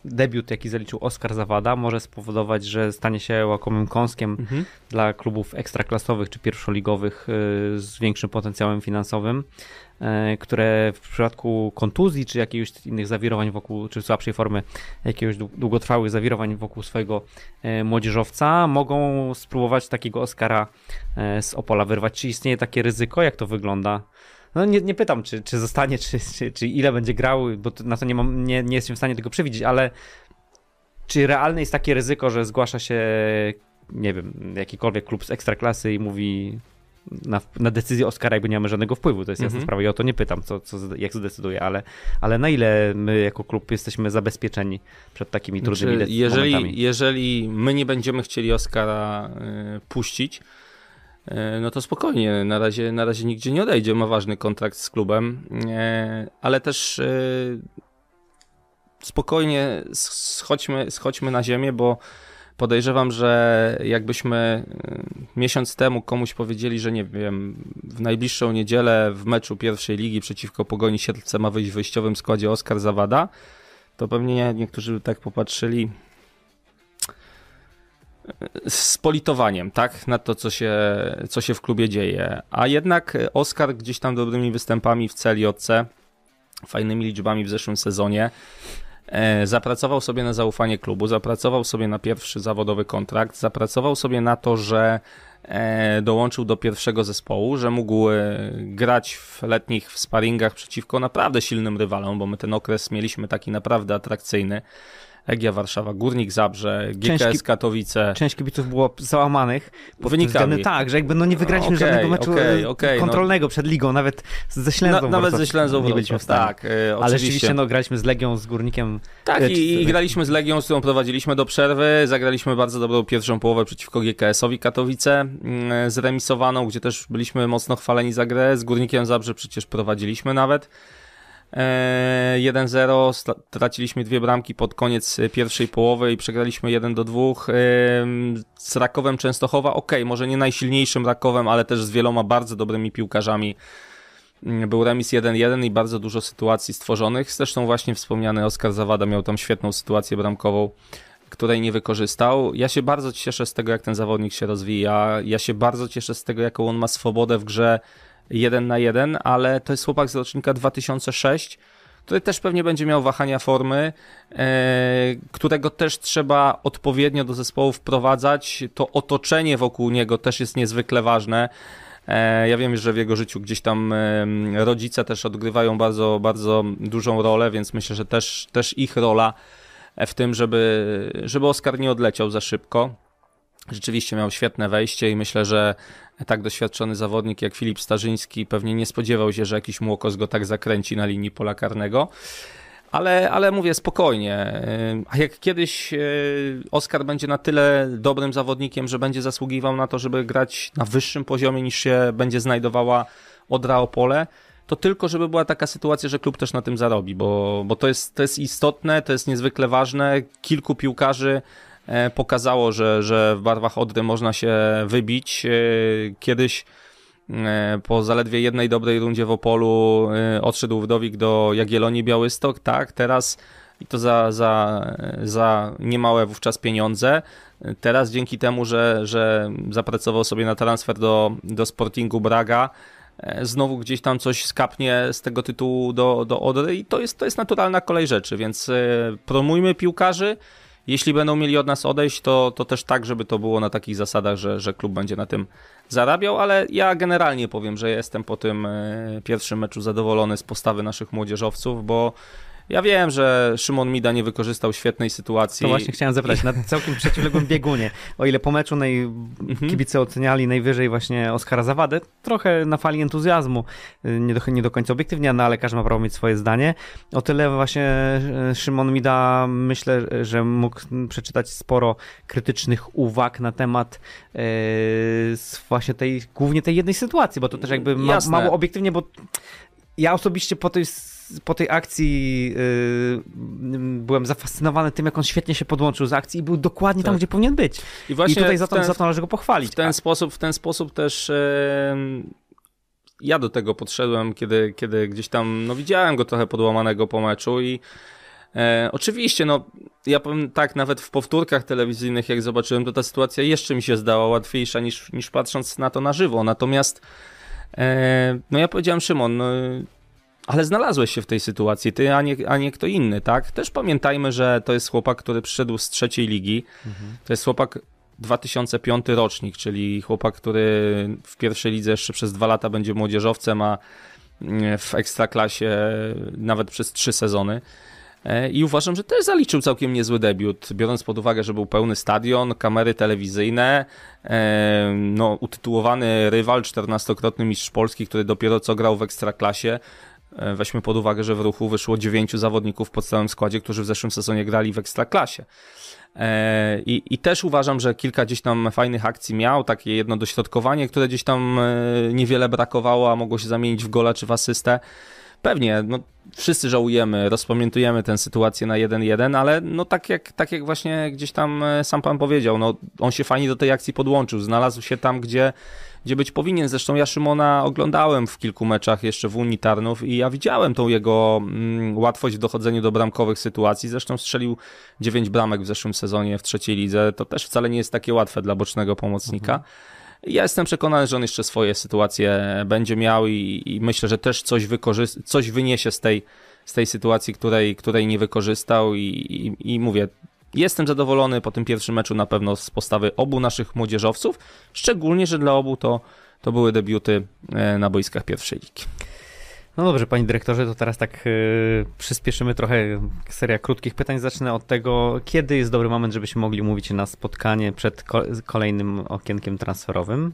debiut, jaki zaliczył Oscar Zawada, może spowodować, że stanie się łakomym kąskiem mhm. dla klubów ekstraklasowych czy pierwszoligowych y, z większym potencjałem finansowym, y, które w przypadku kontuzji czy jakiejś innych zawirowań wokół, czy słabszej formy jakiegoś długotrwałych zawirowań wokół swojego y, młodzieżowca, mogą spróbować takiego Oscara z Opola wyrwać. Czy istnieje takie ryzyko? Jak to wygląda? No nie, nie pytam, czy, czy zostanie, czy, czy, czy ile będzie grał, bo na to nie, mam, nie, nie jestem w stanie tego przewidzieć, ale czy realne jest takie ryzyko, że zgłasza się, nie wiem, jakikolwiek klub z ekstraklasy i mówi na, na decyzję Oscara jakby nie mamy żadnego wpływu, to jest jasna mhm. sprawa i ja o to nie pytam, co, co, jak zdecyduje, ale, ale na ile my jako klub jesteśmy zabezpieczeni przed takimi znaczy, trudnymi znaczy, decyzjami? Jeżeli, jeżeli my nie będziemy chcieli Oscara y, puścić, E, no to spokojnie, na razie, na razie nigdzie nie odejdzie, ma ważny kontrakt z klubem, e, ale też e, spokojnie schodźmy, schodźmy na ziemię, bo podejrzewam, że jakbyśmy miesiąc temu komuś powiedzieli, że nie wiem, w najbliższą niedzielę w meczu pierwszej ligi przeciwko Pogoni Siedlce ma wyjść w wyjściowym składzie Oskar Zawada, to pewnie niektórzy by tak popatrzyli, z politowaniem, tak, na to, co się, co się w klubie dzieje. A jednak e, Oscar gdzieś tam dobrymi występami w CLJC, fajnymi liczbami w zeszłym sezonie, e, zapracował sobie na zaufanie klubu, zapracował sobie na pierwszy zawodowy kontrakt, zapracował sobie na to, że e, dołączył do pierwszego zespołu, że mógł grać w letnich w sparingach przeciwko naprawdę silnym rywalom, bo my ten okres mieliśmy taki naprawdę atrakcyjny. Legia Warszawa, Górnik Zabrze, GKS część, Katowice. Część kibiców było załamanych. Wynikami. Tak, że jakby no nie wygraliśmy no, okay, żadnego meczu okay, okay, no. kontrolnego no. przed ligą, nawet ze Ślęzą. Na, nawet ze Ślęzą nie byliśmy w stanie. Tak, e, Ale rzeczywiście no, graliśmy z Legią, z Górnikiem. Tak, e, i, i, graliśmy z Legią, z którą prowadziliśmy do przerwy. Zagraliśmy bardzo dobrą pierwszą połowę przeciwko GKS-owi Katowice, mm, zremisowaną, gdzie też byliśmy mocno chwaleni za grę. Z Górnikiem Zabrze przecież prowadziliśmy nawet. 1-0, e, traciliśmy dwie bramki pod koniec e, pierwszej połowy i przegraliśmy 1-2 e, z Rakowem Częstochowa. Ok, może nie najsilniejszym Rakowem, ale też z wieloma bardzo dobrymi piłkarzami. Mm, był remis 1-1 i bardzo dużo sytuacji stworzonych. Zresztą właśnie wspomniany Oskar Zawada miał tam świetną sytuację bramkową, której nie wykorzystał. Ja się bardzo cieszę z tego, jak ten zawodnik się rozwija. Ja się bardzo cieszę z tego, jaką on ma swobodę w grze jeden na jeden, ale to jest chłopak z rocznika 2006, który też pewnie będzie miał wahania formy, e, którego też trzeba odpowiednio do zespołu wprowadzać. To otoczenie wokół niego też jest niezwykle ważne. E, ja wiem, że w jego życiu gdzieś tam e, rodzice też odgrywają bardzo, bardzo dużą rolę, więc myślę, że też, też ich rola w tym, żeby, żeby Oskar nie odleciał za szybko rzeczywiście miał świetne wejście i myślę, że tak doświadczony zawodnik jak Filip Starzyński pewnie nie spodziewał się, że jakiś młokos go tak zakręci na linii pola karnego. Ale, ale mówię spokojnie. Y, a jak kiedyś y, Oskar będzie na tyle dobrym zawodnikiem, że będzie zasługiwał na to, żeby grać na wyższym poziomie niż się będzie znajdowała Odra Opole, to tylko, żeby była taka sytuacja, że klub też na tym zarobi, bo, bo to, jest, to jest istotne, to jest niezwykle ważne. Kilku piłkarzy E, pokazało, że, że w barwach Odry można się wybić. E, kiedyś e, po zaledwie jednej dobrej rundzie w Opolu odszedł Wdowik do Jagiellonii Białystok, tak, teraz i to za, za, za niemałe wówczas pieniądze. Teraz dzięki temu, że, że zapracował sobie na transfer do, do Sportingu Braga, znowu gdzieś tam coś skapnie z tego tytułu do, do Odry i to jest, to jest naturalna kolej rzeczy, więc promujmy piłkarzy, jeśli będą mieli od nas odejść, to, to też tak, żeby to było na takich zasadach, że, że klub będzie na tym zarabiał, ale ja generalnie powiem, że jestem po tym e, pierwszym meczu zadowolony z postawy naszych młodzieżowców, bo ja wiem, że Szymon Mida nie wykorzystał świetnej sytuacji. To właśnie chciałem zapytać, na całkiem przeciwległym biegunie. O ile po meczu naj... Mhm. kibice oceniali najwyżej właśnie Oskara Zawadę, trochę na fali entuzjazmu, nie do, nie do końca obiektywnie, no ale każdy ma prawo mieć swoje zdanie. O tyle właśnie e, Szymon Mida myślę, że mógł przeczytać sporo krytycznych uwag na temat yy, właśnie tej, głównie tej jednej sytuacji, bo to też jakby ma, mało obiektywnie, bo ja osobiście po tej po tej akcji yy, byłem zafascynowany tym, jak on świetnie się podłączył z akcji i był dokładnie tak. tam, gdzie powinien być. I, właśnie I tutaj za to, ten, za to należy go pochwalić. W ten, tak. sposób, w ten sposób też yy, ja do tego podszedłem, kiedy, kiedy gdzieś tam no, widziałem go trochę podłamanego po meczu i E, oczywiście, no, ja powiem tak, nawet w powtórkach telewizyjnych, jak zobaczyłem, to ta sytuacja jeszcze mi się zdała łatwiejsza niż, niż patrząc na to na żywo. Natomiast, e, no, ja powiedziałem, Szymon, no, ale znalazłeś się w tej sytuacji, ty, a nie, a nie kto inny, tak? Też pamiętajmy, że to jest chłopak, który przyszedł z trzeciej ligi. Mhm. To jest chłopak 2005 rocznik, czyli chłopak, który w pierwszej lidze jeszcze przez dwa lata będzie młodzieżowcem, a e, w ekstraklasie nawet przez trzy sezony. E, I uważam, że też zaliczył całkiem niezły debiut, biorąc pod uwagę, że był pełny stadion, kamery telewizyjne, e, no, utytułowany rywal, 14-krotny mistrz Polski, który dopiero co grał w ekstraklasie. E, weźmy pod uwagę, że w ruchu wyszło dziewięciu zawodników w podstawowym składzie, którzy w zeszłym sezonie grali w ekstraklasie. E, I, I, też uważam, że kilka gdzieś tam fajnych akcji miał, takie jedno dośrodkowanie, które gdzieś tam e, niewiele brakowało, a mogło się zamienić w gola czy w asystę. Pewnie, no, wszyscy żałujemy, rozpamiętujemy tę sytuację na 1-1, ale no tak jak, tak jak właśnie gdzieś tam sam pan powiedział, no, on się fajnie do tej akcji podłączył, znalazł się tam, gdzie gdzie być powinien. Zresztą ja Szymona oglądałem w kilku meczach jeszcze w Unii Tarnów i ja widziałem tą jego mm, łatwość w dochodzeniu do bramkowych sytuacji. Zresztą strzelił 9 bramek w zeszłym sezonie w trzeciej lidze. To też wcale nie jest takie łatwe dla bocznego pomocnika. Mhm. Ja jestem przekonany, że on jeszcze swoje sytuacje będzie miał i, i myślę, że też coś, wykorzy- coś wyniesie z tej, z tej sytuacji, której, której nie wykorzystał i, i, i mówię, Jestem zadowolony po tym pierwszym meczu na pewno z postawy obu naszych młodzieżowców, szczególnie, że dla obu to, to były debiuty e, na boiskach pierwszej ligi. No dobrze, panie dyrektorze, to teraz tak yy, przyspieszymy trochę seria krótkich pytań. Zacznę od tego, kiedy jest dobry moment, żebyśmy mogli mówić na spotkanie przed ko- kolejnym okienkiem transferowym?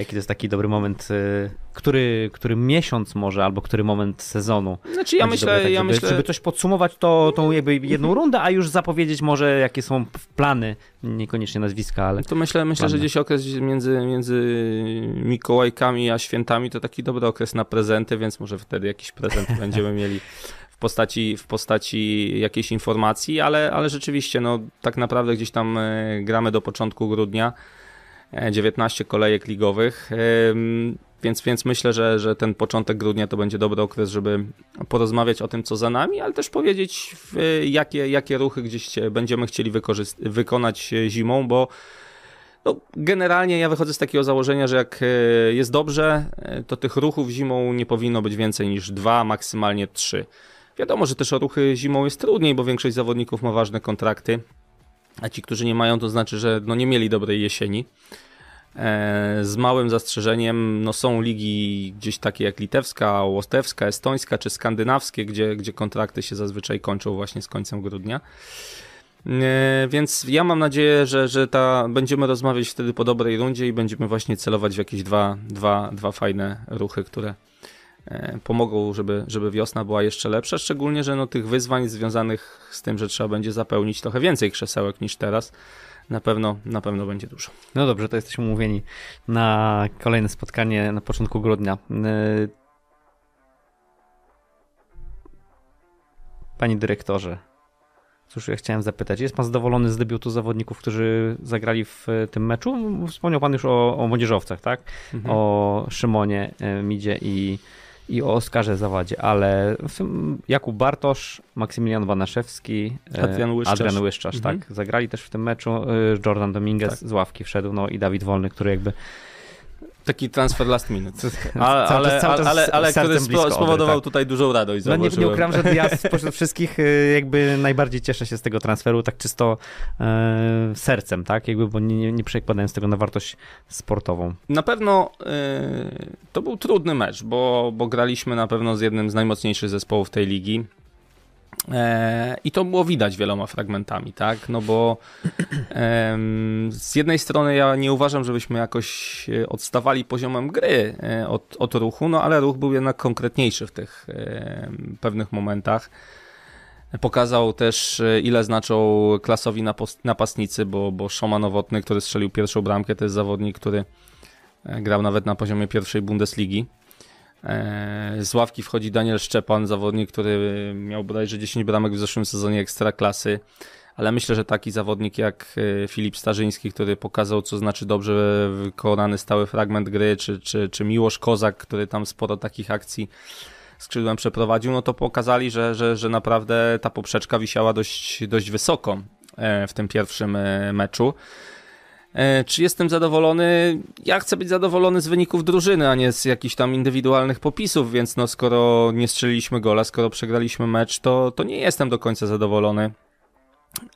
jaki to jest taki dobry moment, y, który, który miesiąc może, albo który moment sezonu. Znaczy ja myślę, dobry, tak, ja żeby, myślę... Żeby coś podsumować, to tą jakby jedną mhm. rundę, a już zapowiedzieć może, jakie są plany, niekoniecznie nazwiska, ale... To myślę, myślę że gdzieś okres między, między Mikołajkami a świętami to taki dobry okres na prezenty, więc może wtedy jakiś prezent będziemy mieli postaci, w postaci jakiejś informacji, ale, ale rzeczywiście, no, tak naprawdę gdzieś tam e, gramy do początku grudnia. 19 e, kolejek ligowych. Więc, więc myślę, że, że ten początek grudnia to będzie dobry okres, żeby porozmawiać o tym, co za nami, ale też powiedzieć, jakie, jakie ruchy gdzieś będziemy chcieli wykonać e, zimą, bo no, generalnie ja wychodzę z takiego założenia, że jak e, jest dobrze, to tych ruchów zimą nie powinno być więcej niż dwa, maksymalnie trzy. Wiadomo, że też o ruchy zimą jest trudniej, bo większość zawodników ma ważne kontrakty, a ci, którzy nie mają, to znaczy, że no nie mieli dobrej jesieni. E, z małym zastrzeżeniem, no są ligi gdzieś takie jak litewska, łotewska, estońska czy skandynawskie, gdzie, gdzie kontrakty się zazwyczaj kończą właśnie z końcem grudnia. E, więc ja mam nadzieję, że, że ta, będziemy rozmawiać wtedy po dobrej rundzie i będziemy właśnie celować w jakieś dwa, dwa, dwa fajne ruchy, które, E, pomogą, żeby, żeby wiosna była jeszcze lepsza, szczególnie, że no, tych wyzwań związanych z tym, że trzeba będzie zapełnić trochę więcej krzesełek niż teraz, na pewno, na pewno będzie dużo. No dobrze, to jesteśmy umówieni na kolejne spotkanie na początku grudnia. E, panie dyrektorze, cóż ja chciałem zapytać, jest pan zadowolony z debiutu zawodników, którzy zagrali w e, tym meczu? Wspomniał pan już o, o młodzieżowcach, tak? Mhm. O Szymonie, Midzie i i o Oskarze Zawadzie, ale Jakub Bartosz, Maksymilian Wanaszewski, e, Adrian Łyszczarz, Adrian Łyszczarz tak. mhm. tak, zagrali też w tym meczu, e, Jordan Dominguez tak. z ławki wszedł, no i Dawid Wolny, który jakby taki transfer last minute. Ale, ale, ale, ale który spowodował tak. tutaj dużą radość. No nie, nie ukrywam, że ja spośród wszystkich y, jakby najbardziej cieszę się z tego transferu, tak czysto e, sercem, tak? Jakby, bo nie, nie przekładając tego na wartość sportową. Na pewno y, to był trudny mecz, bo, bo graliśmy na pewno z jednym z najmocniejszych zespołów tej ligi. E, I to było widać wieloma fragmentami, tak? No bo z jednej strony ja nie uważam, żebyśmy jakoś e, odstawali poziomem gry e, od, od ruchu, no ale ruch był jednak konkretniejszy w tych pewnych momentach. Pokazał też, ile znaczą klasowi napastnicy, bo, bo Szoma Nowotny, który strzelił pierwszą bramkę, to jest zawodnik, który grał nawet na poziomie pierwszej Bundesligi. E, z ławki wchodzi Daniel Szczepan, zawodnik, który miał bodajże 10 bramek w zeszłym sezonie klasy, ale myślę, że taki zawodnik jak e, Filip Starzyński, który pokazał, co znaczy dobrze wykonany stały fragment gry, czy, czy, czy Miłosz Kozak, który tam sporo takich akcji skrzydłem przeprowadził, no to pokazali, że, że, że naprawdę ta poprzeczka wisiała dość, dość wysoko e, w tym pierwszym meczu. E, czy jestem zadowolony? Ja chcę być zadowolony z wyników drużyny, a nie z jakichś tam indywidualnych popisów, więc no skoro nie strzeliliśmy gola, skoro przegraliśmy mecz, to, to nie jestem do końca zadowolony.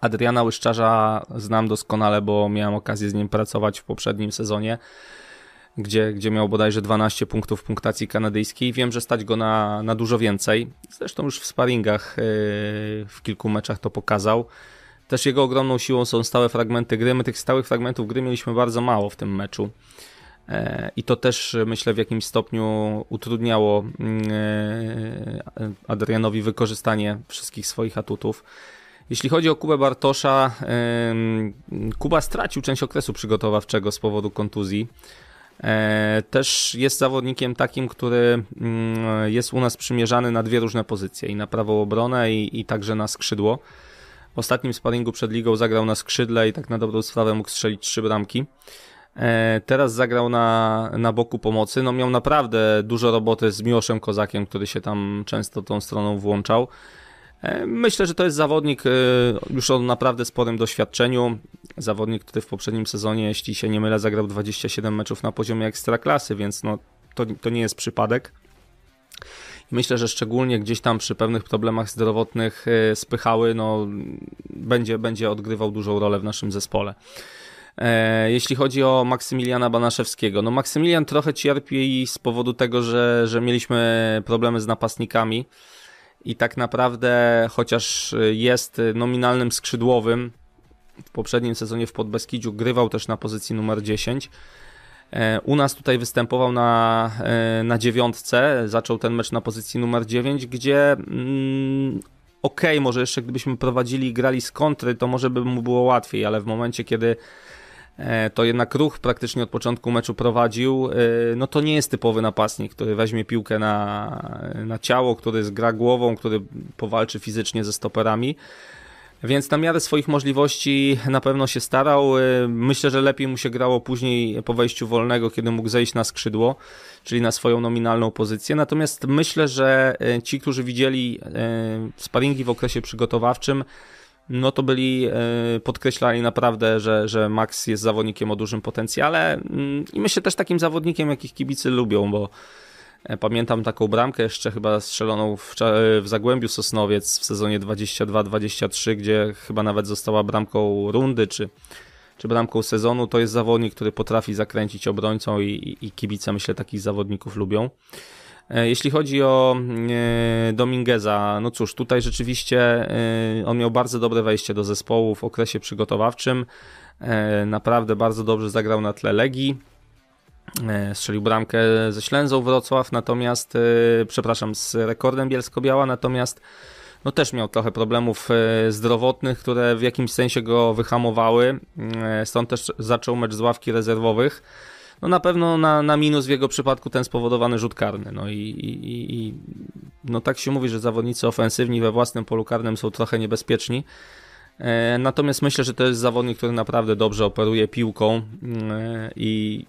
Adriana Łyszczarza znam doskonale, bo miałem okazję z nim pracować w poprzednim sezonie, gdzie, gdzie miał bodajże 12 punktów w punktacji kanadyjskiej. Wiem, że stać go na, na dużo więcej. Zresztą już w sparingach yy, w kilku meczach to pokazał. Też jego ogromną siłą są stałe fragmenty gry. My tych stałych fragmentów gry mieliśmy bardzo mało w tym meczu. E, I to też e, myślę w jakimś stopniu utrudniało mm, e, Adrianowi wykorzystanie wszystkich swoich atutów. Jeśli chodzi o Kubę Bartosza, Kuba stracił część okresu przygotowawczego z powodu kontuzji. Też jest zawodnikiem takim, który mm, jest u nas przymierzany na dwie różne pozycje i na prawą obronę, i, i także na skrzydło. W ostatnim sparingu przed ligą zagrał na skrzydle i tak na dobrą sprawę mógł strzelić trzy bramki. E, teraz zagrał na, na boku pomocy. No miał naprawdę dużo roboty z Miłoszem Kozakiem, który się tam często tą stroną włączał. E, myślę, że to jest zawodnik e, już o naprawdę sporym doświadczeniu. Zawodnik, który w poprzednim sezonie, jeśli się nie mylę, zagrał 27 meczów na poziomie ekstraklasy, więc no, to, to nie jest przypadek myślę, że szczególnie gdzieś tam przy pewnych problemach zdrowotnych e, spychały, no, będzie, będzie odgrywał dużą rolę w naszym zespole. E, jeśli chodzi o Maksymiliana Banaszewskiego, no Maksymilian trochę cierpi z powodu tego, że, że mieliśmy problemy z napastnikami i tak naprawdę, chociaż jest nominalnym skrzydłowym, w poprzednim sezonie w Podbeskidziu grywał też na pozycji numer 10, E, u nas tutaj występował na, e, na dziewiątce, zaczął ten mecz na pozycji numer 9, gdzie mm, okej, okay, może jeszcze gdybyśmy prowadzili i grali z kontry, to może by mu było łatwiej, ale w momencie, kiedy e, to jednak ruch praktycznie od początku meczu prowadził, no to nie jest typowy napastnik, który weźmie piłkę na, na ciało, który zgra głową, który powalczy fizycznie ze stoperami więc na miarę swoich możliwości na pewno się starał. Y, myślę, że lepiej mu się grało później po wejściu wolnego, kiedy mógł zejść na skrzydło, czyli na swoją nominalną pozycję. Natomiast myślę, że y, ci, którzy widzieli y, sparingi w okresie przygotowawczym, no to byli, podkreślali naprawdę, że, że Max jest zawodnikiem o dużym potencjale mm, i myślę też takim zawodnikiem, jakich kibicy lubią, bo E, pamiętam taką bramkę jeszcze chyba strzeloną w, e, w Zagłębiu Sosnowiec w sezonie 22-23, gdzie chyba nawet została bramką rundy czy, czy bramką sezonu. To jest zawodnik, który potrafi zakręcić obrońcą i, i, i kibice myślę takich zawodników lubią. E, jeśli chodzi o Domingueza, no cóż, tutaj rzeczywiście on miał bardzo dobre wejście do zespołu w okresie przygotowawczym. Naprawdę bardzo dobrze zagrał na tle Legii E, strzelił bramkę ze Ślęzą Wrocław, natomiast, e, przepraszam, z rekordem Bielsko-Biała, natomiast no też miał trochę problemów e, zdrowotnych, które w jakimś sensie go wyhamowały, stąd też zaczął mecz z ławki rezerwowych. No na pewno na, na minus w jego przypadku ten spowodowany rzut karny. No i, i, i no tak się mówi, że zawodnicy ofensywni we własnym polu karnym są trochę niebezpieczni. Natomiast myślę, że to jest zawodnik, który naprawdę dobrze operuje piłką i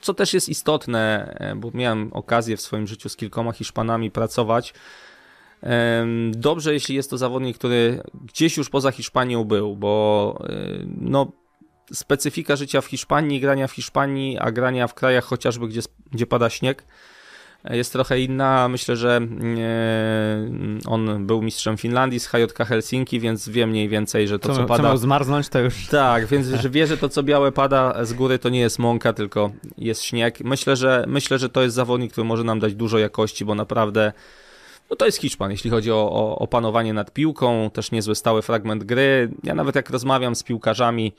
co też jest istotne, e, bo miałem okazję w swoim życiu z kilkoma Hiszpanami pracować. Dobrze, jeśli jest to zawodnik, który gdzieś już poza Hiszpanią był, bo e, no, specyfika życia w Hiszpanii, grania w Hiszpanii, a grania w krajach chociażby, gdzie, gdzie pada śnieg, jest trochę inna. Myślę, że e, on był mistrzem Finlandii z HJK Helsinki, więc wie mniej więcej, że to, co, co pada... Co miał zmarznąć, to już... Tak, więc że wie, że to, co białe pada z góry, to nie jest mąka, tylko jest śnieg. Myślę, że, myślę, że to jest zawodnik, który może nam dać dużo jakości, bo naprawdę... No to jest Hiszpan, jeśli chodzi o, o, o panowanie nad piłką, też niezły stały fragment gry. Ja nawet jak rozmawiam z piłkarzami,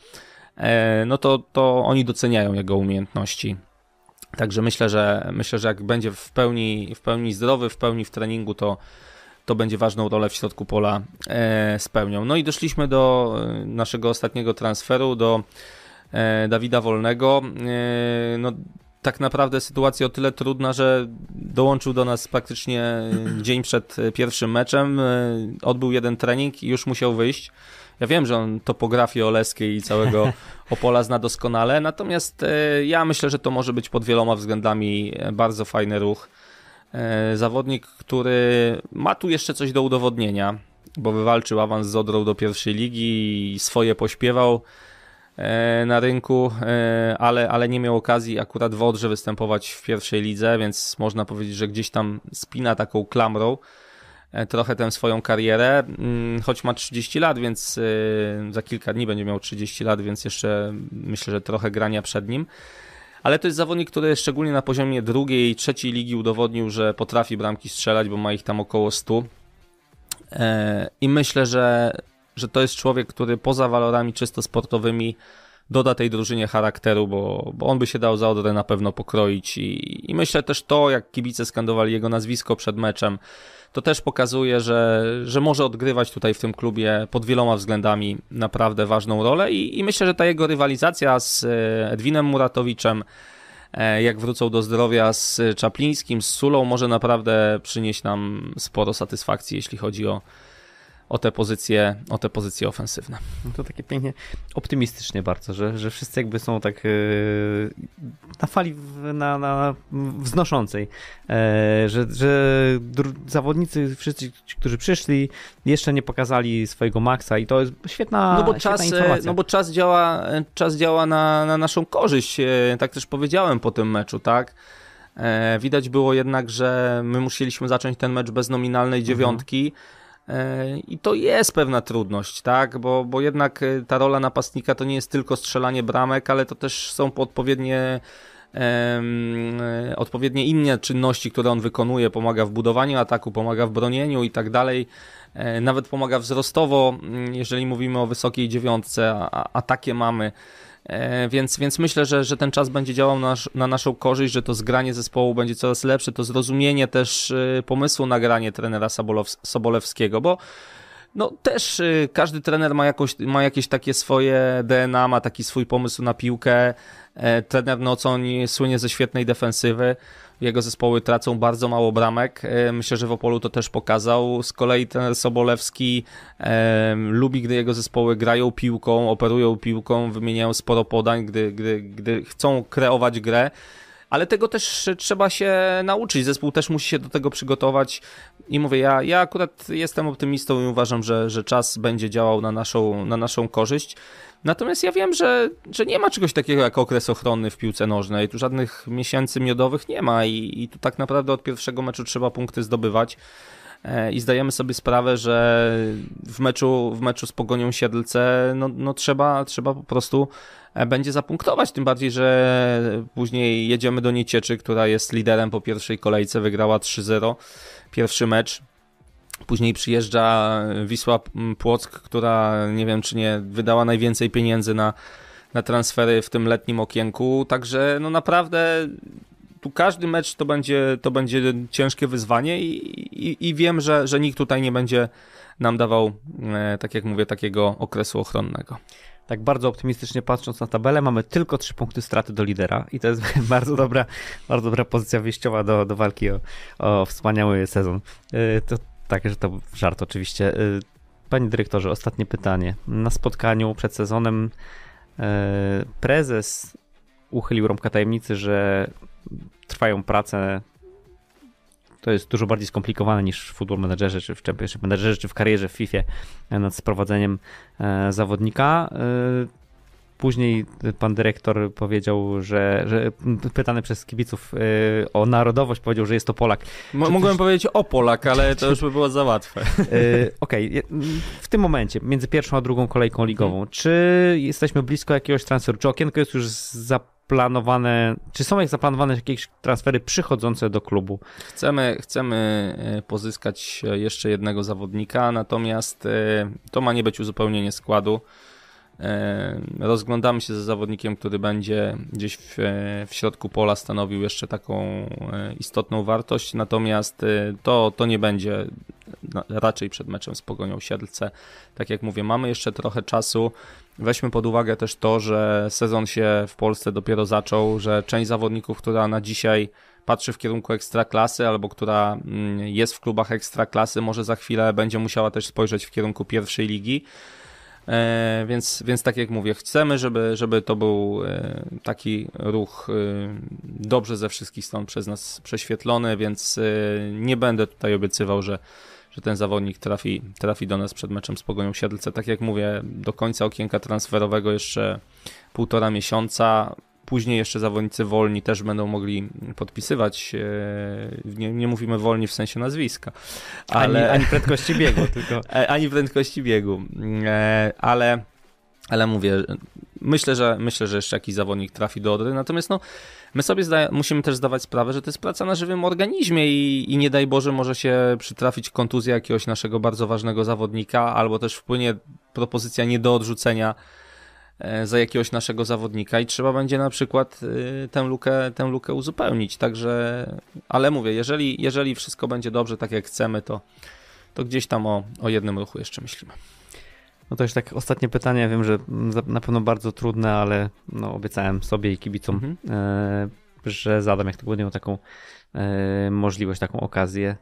e, no to, to oni doceniają jego umiejętności. Także myślę, że myślę, że jak będzie w pełni, w pełni zdrowy, w pełni w treningu, to, to będzie ważną rolę w środku pola e, spełnią. No i doszliśmy do e, naszego ostatniego transferu, do e, Dawida Wolnego. No, tak naprawdę sytuacja o tyle trudna, że dołączył do nas praktycznie dzień przed pierwszym meczem. Odbył jeden trening i już musiał wyjść. Ja wiem, że on topografię Oleskiej i całego Opola zna doskonale, natomiast e, ja myślę, że to może być pod wieloma względami e, bardzo fajny ruch. E, zawodnik, który ma tu jeszcze coś do udowodnienia, bo wywalczył awans z Odrą do pierwszej ligi i swoje pośpiewał na rynku, ale, ale nie miał okazji akurat w Odrze występować w pierwszej lidze, więc można powiedzieć, że gdzieś tam spina taką klamrą. E, trochę tę swoją karierę, mm, choć ma 30 lat, więc y, za kilka dni będzie miał 30 lat, więc jeszcze myślę, że trochę grania przed nim. Ale to jest zawodnik, który szczególnie na poziomie drugiej i trzeciej ligi udowodnił, że potrafi bramki strzelać, bo ma ich tam około 100. E, I myślę, że, że to jest człowiek, który poza walorami czysto sportowymi doda tej drużynie charakteru, bo, bo on by się dał za Odrę na pewno pokroić. I, I myślę też to, jak kibice skandowali jego nazwisko przed meczem, to też pokazuje, że, że może odgrywać tutaj w tym klubie pod wieloma względami naprawdę ważną rolę i, i myślę, że ta jego rywalizacja z e, Edwinem Muratowiczem, e, jak wrócą do zdrowia z Czaplińskim, z Sulą, może naprawdę przynieść nam sporo satysfakcji, jeśli chodzi o o te pozycje, o te pozycje ofensywne. No to takie pięknie optymistycznie bardzo, że, że wszyscy jakby są tak e, na fali na, na wznoszącej, e, że, że zawodnicy wszyscy, którzy przyszli, jeszcze nie pokazali swojego maksa i to jest świetna, no bo świetna czas, e, informacja. No bo czas działa, czas działa na, na naszą korzyść, tak też powiedziałem po tym meczu, tak? Widać było jednak, że my musieliśmy zacząć ten mecz bez nominalnej mhm. dziewiątki. Mhm E, I to jest pewna trudność, tak? Bo, bo jednak e, ta rola napastnika to nie jest tylko strzelanie bramek, ale to też są odpowiednie e, odpowiednie inne czynności, które on wykonuje, pomaga w budowaniu ataku, pomaga w bronieniu i tak dalej. Nawet pomaga wzrostowo, mm, jeżeli mówimy o wysokiej dziewiątce, a, a takie mamy E, więc, więc myślę, że, że ten czas będzie działał na, na naszą korzyść, że to zgranie zespołu będzie coraz lepsze, to zrozumienie też e, pomysłu granie trenera Sobolewskiego, bo no też e, każdy trener ma, jakoś, ma jakieś takie swoje DNA, ma taki swój pomysł na piłkę. Trener nocą słynie ze świetnej defensywy jego zespoły tracą bardzo mało bramek. E, myślę, że w Opolu to też pokazał. Z kolei ten Sobolewski e, lubi, gdy jego zespoły grają piłką, operują piłką, wymieniają sporo podań, gdy, gdy, gdy chcą kreować grę ale tego też trzeba się nauczyć. Zespół też musi się do tego przygotować. I mówię, ja, ja akurat jestem optymistą i uważam, że, że czas będzie działał na naszą, na naszą korzyść. Natomiast ja wiem, że, że nie ma czegoś takiego jak okres ochronny w piłce nożnej. Tu żadnych miesięcy miodowych nie ma i, i tu tak naprawdę od pierwszego meczu trzeba punkty zdobywać. E, i zdajemy sobie sprawę, że w meczu, w meczu z Pogonią Siedlce no, no trzeba, trzeba po prostu e, będzie zapunktować, tym bardziej, że później jedziemy do Niecieczy, która jest liderem po pierwszej kolejce, wygrała 3-0 pierwszy mecz. Później przyjeżdża Wisła Płock, która nie wiem czy nie wydała najwięcej pieniędzy na, na transfery w tym letnim okienku. Także no naprawdę tu każdy mecz to będzie, to będzie ciężkie wyzwanie i, i, i wiem, że, że nikt tutaj nie będzie nam dawał, e, tak jak mówię, takiego okresu ochronnego tak bardzo optymistycznie patrząc na tabelę, mamy tylko trzy punkty straty do lidera i to jest bardzo dobra, bardzo dobra pozycja wyjściowa do, do walki o, o wspaniały sezon. E, to tak, że to żart oczywiście. E, panie dyrektorze, ostatnie pytanie. Na spotkaniu przed sezonem prezes uchylił rąbka tajemnicy, że trwają prace. To jest dużo bardziej skomplikowane niż w Football Managerze, czy w Championship Managerze, czy w karierze w FIFA nad sprowadzeniem e, zawodnika. E, Później pan dyrektor powiedział, że, że pytany przez kibiców y, o narodowość powiedział, że jest to Polak. M- mogłem powiedzieć o Polak, ale to już by było za łatwe. Y, okej, okay. w tym momencie, między pierwszą a drugą kolejką ligową, hmm. czy jesteśmy blisko jakiegoś transferu? Czy okienko jest już zaplanowane? Czy są zaplanowane jakieś transfery przychodzące do klubu? Chcemy, chcemy y, pozyskać jeszcze jednego zawodnika, natomiast to ma nie być uzupełnienie składu. E, rozglądamy się za zawodnikiem, który będzie gdzieś w, w, środku pola stanowił jeszcze taką e, istotną wartość, natomiast e, to, to nie będzie raczej przed meczem z Pogonią Siedlce. Tak jak mówię, mamy jeszcze trochę czasu. Weźmy pod uwagę też to, że sezon się w Polsce dopiero zaczął, że część zawodników, która na dzisiaj patrzy w kierunku ekstraklasy albo która mm, jest w klubach ekstraklasy, może za chwilę będzie musiała też spojrzeć w kierunku pierwszej ligi. E, więc, więc tak jak mówię, chcemy, żeby, żeby to był e, taki ruch e, dobrze ze wszystkich stron przez nas prześwietlony, więc nie będę tutaj obiecywał, że, że ten zawodnik trafi, trafi do nas przed meczem z Pogonią Siedlce. Tak jak mówię, do końca okienka transferowego jeszcze półtora miesiąca. Później jeszcze zawodnicy wolni też będą mogli podpisywać. E, nie, nie mówimy wolni w sensie nazwiska. Ale... Ani, ani prędkości biegu, tylko. E, ani prędkości biegu. E, ale, ale mówię, myślę, że myślę, że jeszcze jakiś zawodnik trafi do Odry. Natomiast no, my sobie musimy też zdawać sprawę, że to jest praca na żywym organizmie i, i nie daj Boże może się przytrafić kontuzja jakiegoś naszego bardzo ważnego zawodnika, albo też wpłynie propozycja nie do odrzucenia E, za jakiegoś naszego zawodnika i trzeba będzie na przykład y, tę lukę, tę lukę uzupełnić. Także, ale mówię, jeżeli, jeżeli wszystko będzie dobrze, tak jak chcemy, to, to gdzieś tam o, o jednym ruchu jeszcze myślimy. No to już tak ostatnie pytanie, wiem, że na pewno bardzo trudne, ale no, obiecałem sobie i kibicom, mhm. E, że zadam jak to było taką e, możliwość, taką okazję.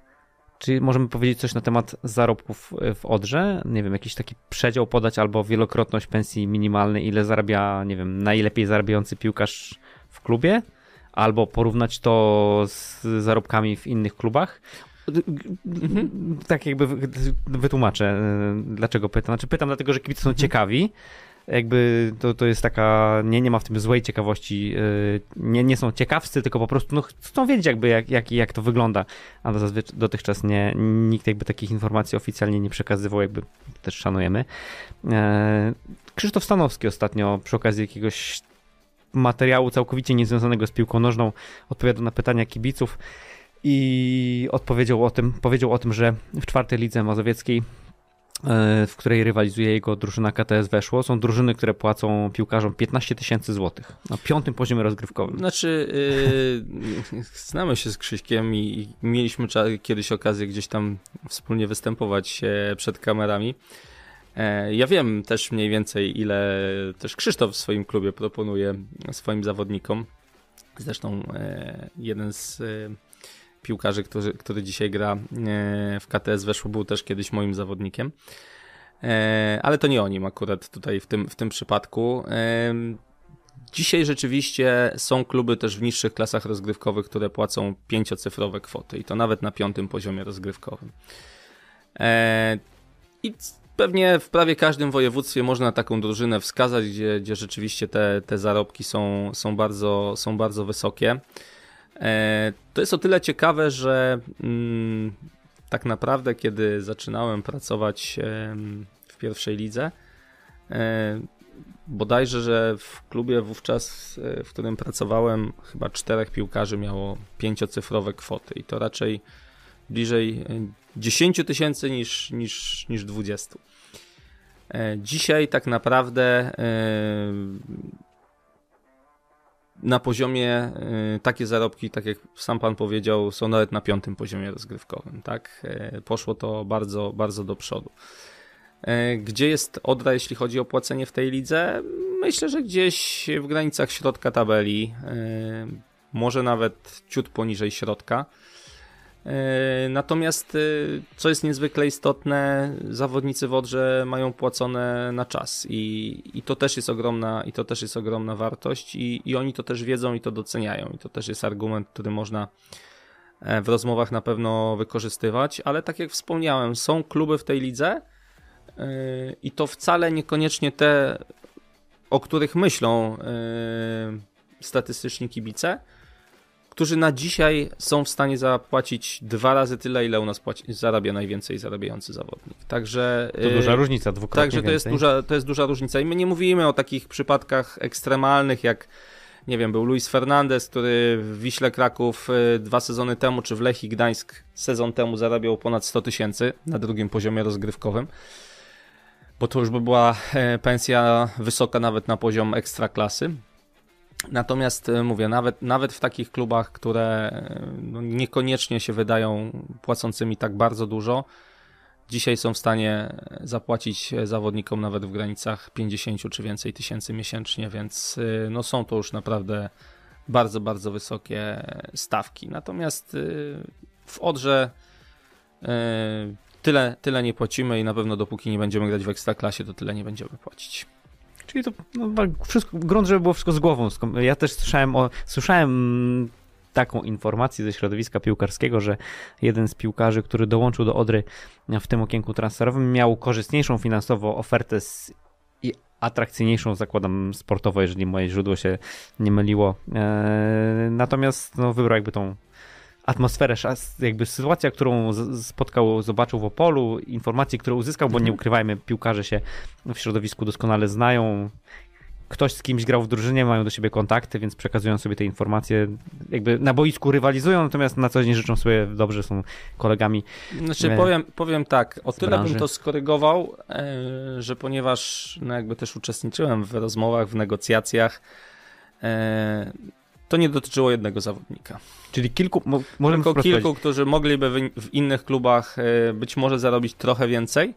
Czy możemy powiedzieć coś na temat zarobków e, w Odrze? Nie wiem, jakiś taki przedział podać albo wielokrotność pensji minimalnej, ile zarabia, nie wiem, najlepiej zarabiający piłkarz w klubie? Albo porównać to z zarobkami w innych klubach? Mhm. Tak jakby wytłumaczę, e, dlaczego pytam. Znaczy pytam dlatego, że kibice są mhm. ciekawi, jakby to, to jest taka, nie, nie ma w tym złej ciekawości, y, nie, nie są ciekawcy tylko po prostu no, chcą wiedzieć jakby jak, jak, jak to wygląda, a dotychczas nie, nikt jakby takich informacji oficjalnie nie przekazywał, jakby też szanujemy. E, Krzysztof Stanowski ostatnio przy okazji jakiegoś materiału całkowicie niezwiązanego z piłką nożną odpowiadał na pytania kibiców i odpowiedział o tym, powiedział o tym, że w czwartej lidze mazowieckiej E, w której rywalizuje jego drużyna KTS Weszło. Są drużyny, które płacą piłkarzom 15 tysięcy złotych na piątym poziomie rozgrywkowym. Znaczy, yy, znamy się z Krzyśkiem i mieliśmy kiedyś okazję gdzieś tam wspólnie występować e, przed kamerami. E, ja wiem też mniej więcej, ile też Krzysztof w swoim klubie proponuje swoim zawodnikom. Zresztą jeden z piłkarzy, który, który dzisiaj gra e, w KTS weszło, był też kiedyś moim zawodnikiem. E, ale to nie o nim akurat tutaj w tym, w tym przypadku. E, dzisiaj rzeczywiście są kluby też w niższych klasach rozgrywkowych, które płacą pięciocyfrowe kwoty i to nawet na piątym poziomie rozgrywkowym. I pewnie w prawie każdym województwie można taką drużynę wskazać, gdzie, gdzie rzeczywiście te, te zarobki są, są, bardzo, są bardzo wysokie. E, to jest o tyle ciekawe, że mm, tak naprawdę, kiedy zaczynałem pracować w pierwszej lidze, e, bodajże, że w klubie wówczas, e, w którym pracowałem, chyba czterech piłkarzy miało pięciocyfrowe kwoty i to raczej bliżej 10 tysięcy niż, niż, niż 20. Dzisiaj tak naprawdę na poziomie y, takie zarobki, tak jak sam pan powiedział, są nawet na piątym poziomie rozgrywkowym, tak? Y, poszło to bardzo, bardzo do przodu. Y, gdzie jest Odra, jeśli chodzi o płacenie w tej lidze? Myślę, że gdzieś w granicach środka tabeli, może nawet ciut poniżej środka. E, natomiast, e, co jest niezwykle istotne, zawodnicy w Odrze mają płacone na czas i, i to też jest ogromna, i to też jest ogromna wartość i, i oni to też wiedzą i to doceniają i to też jest argument, który można e, w rozmowach na pewno wykorzystywać, ale tak jak wspomniałem, są kluby w tej lidze i to wcale niekoniecznie te, o których myślą statystyczni kibice, którzy na dzisiaj są w stanie zapłacić dwa razy tyle, ile u nas płaci, zarabia najwięcej zarabiający zawodnik. Także to y, duża różnica, dwukrotnie Także to jest, duża, to jest duża różnica i my nie mówimy o takich przypadkach ekstremalnych jak nie wiem, był Luis Fernandez, który w Wiśle Kraków y, dwa sezony temu, czy w Lechii Gdańsk sezon temu zarabiał ponad 100 tysięcy na drugim poziomie rozgrywkowym, bo to już by była e, pensja wysoka nawet na poziom ekstraklasy. Natomiast e, mówię, nawet, nawet w takich klubach, które e, no, niekoniecznie się wydają płacącymi tak bardzo dużo, dzisiaj są w stanie zapłacić e, zawodnikom nawet w granicach 50 czy więcej tysięcy miesięcznie, więc no są to już naprawdę bardzo, bardzo wysokie stawki. Natomiast w Odrze tyle, tyle nie płacimy i na pewno dopóki nie będziemy grać w Ekstraklasie, to tyle nie będziemy płacić. Czyli to no, wszystko, grunt, żeby było wszystko z głową. Ja też słyszałem, o, słyszałem mm, taką informację ze środowiska piłkarskiego, że jeden z piłkarzy, który dołączył do Odry w tym okienku transferowym, miał korzystniejszą finansowo ofertę z i atrakcyjniejszą, zakładam, sportowo, jeżeli moje źródło się nie myliło. Eee, natomiast no, wybrał jakby tą atmosferę, jakby sytuacja, którą spotkał, zobaczył w Opolu, informacji, które uzyskał, bo nie mhm. ukrywajmy, piłkarze się w środowisku doskonale znają. Ktoś z kimś grał w drużynie, mają do siebie kontakty, więc przekazują sobie te informacje. Jakby na boisku rywalizują, natomiast na co dzień życzą sobie dobrze, są kolegami. Znaczy, e, powiem, powiem tak, o tyle branży. bym to skorygował, e, że ponieważ no jakby też uczestniczyłem w rozmowach, w negocjacjach e, to nie dotyczyło jednego zawodnika. Czyli kilku, mo, możemy Tylko kilku, którzy mogliby w, w innych klubach e, być może zarobić trochę więcej,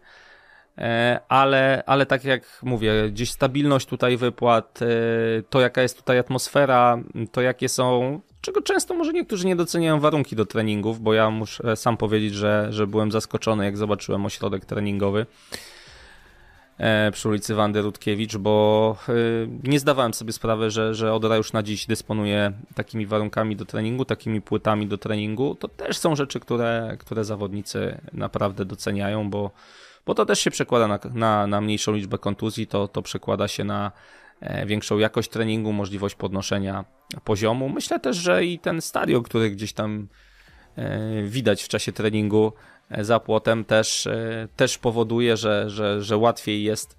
e, ale, ale tak jak mówię, gdzieś stabilność tutaj wypłat, e, to jaka jest tutaj atmosfera, to jakie są, czego często może niektórzy nie doceniają warunki do treningów, bo ja muszę sam powiedzieć, że, że byłem zaskoczony, jak zobaczyłem ośrodek treningowy. E, przy ulicy Wandy Rutkiewicz, bo e, nie zdawałem sobie sprawy, że, że Odra już na dziś dysponuje takimi warunkami do treningu, takimi płytami do treningu. To też są rzeczy, które, które zawodnicy naprawdę doceniają, bo, bo to też się przekłada na, na, na mniejszą liczbę kontuzji, to, to przekłada się na e, większą jakość treningu, możliwość podnoszenia poziomu. Myślę też, że i ten stadion, który gdzieś tam widać w czasie treningu, E, za płotem też, e, też powoduje, że, że, że łatwiej jest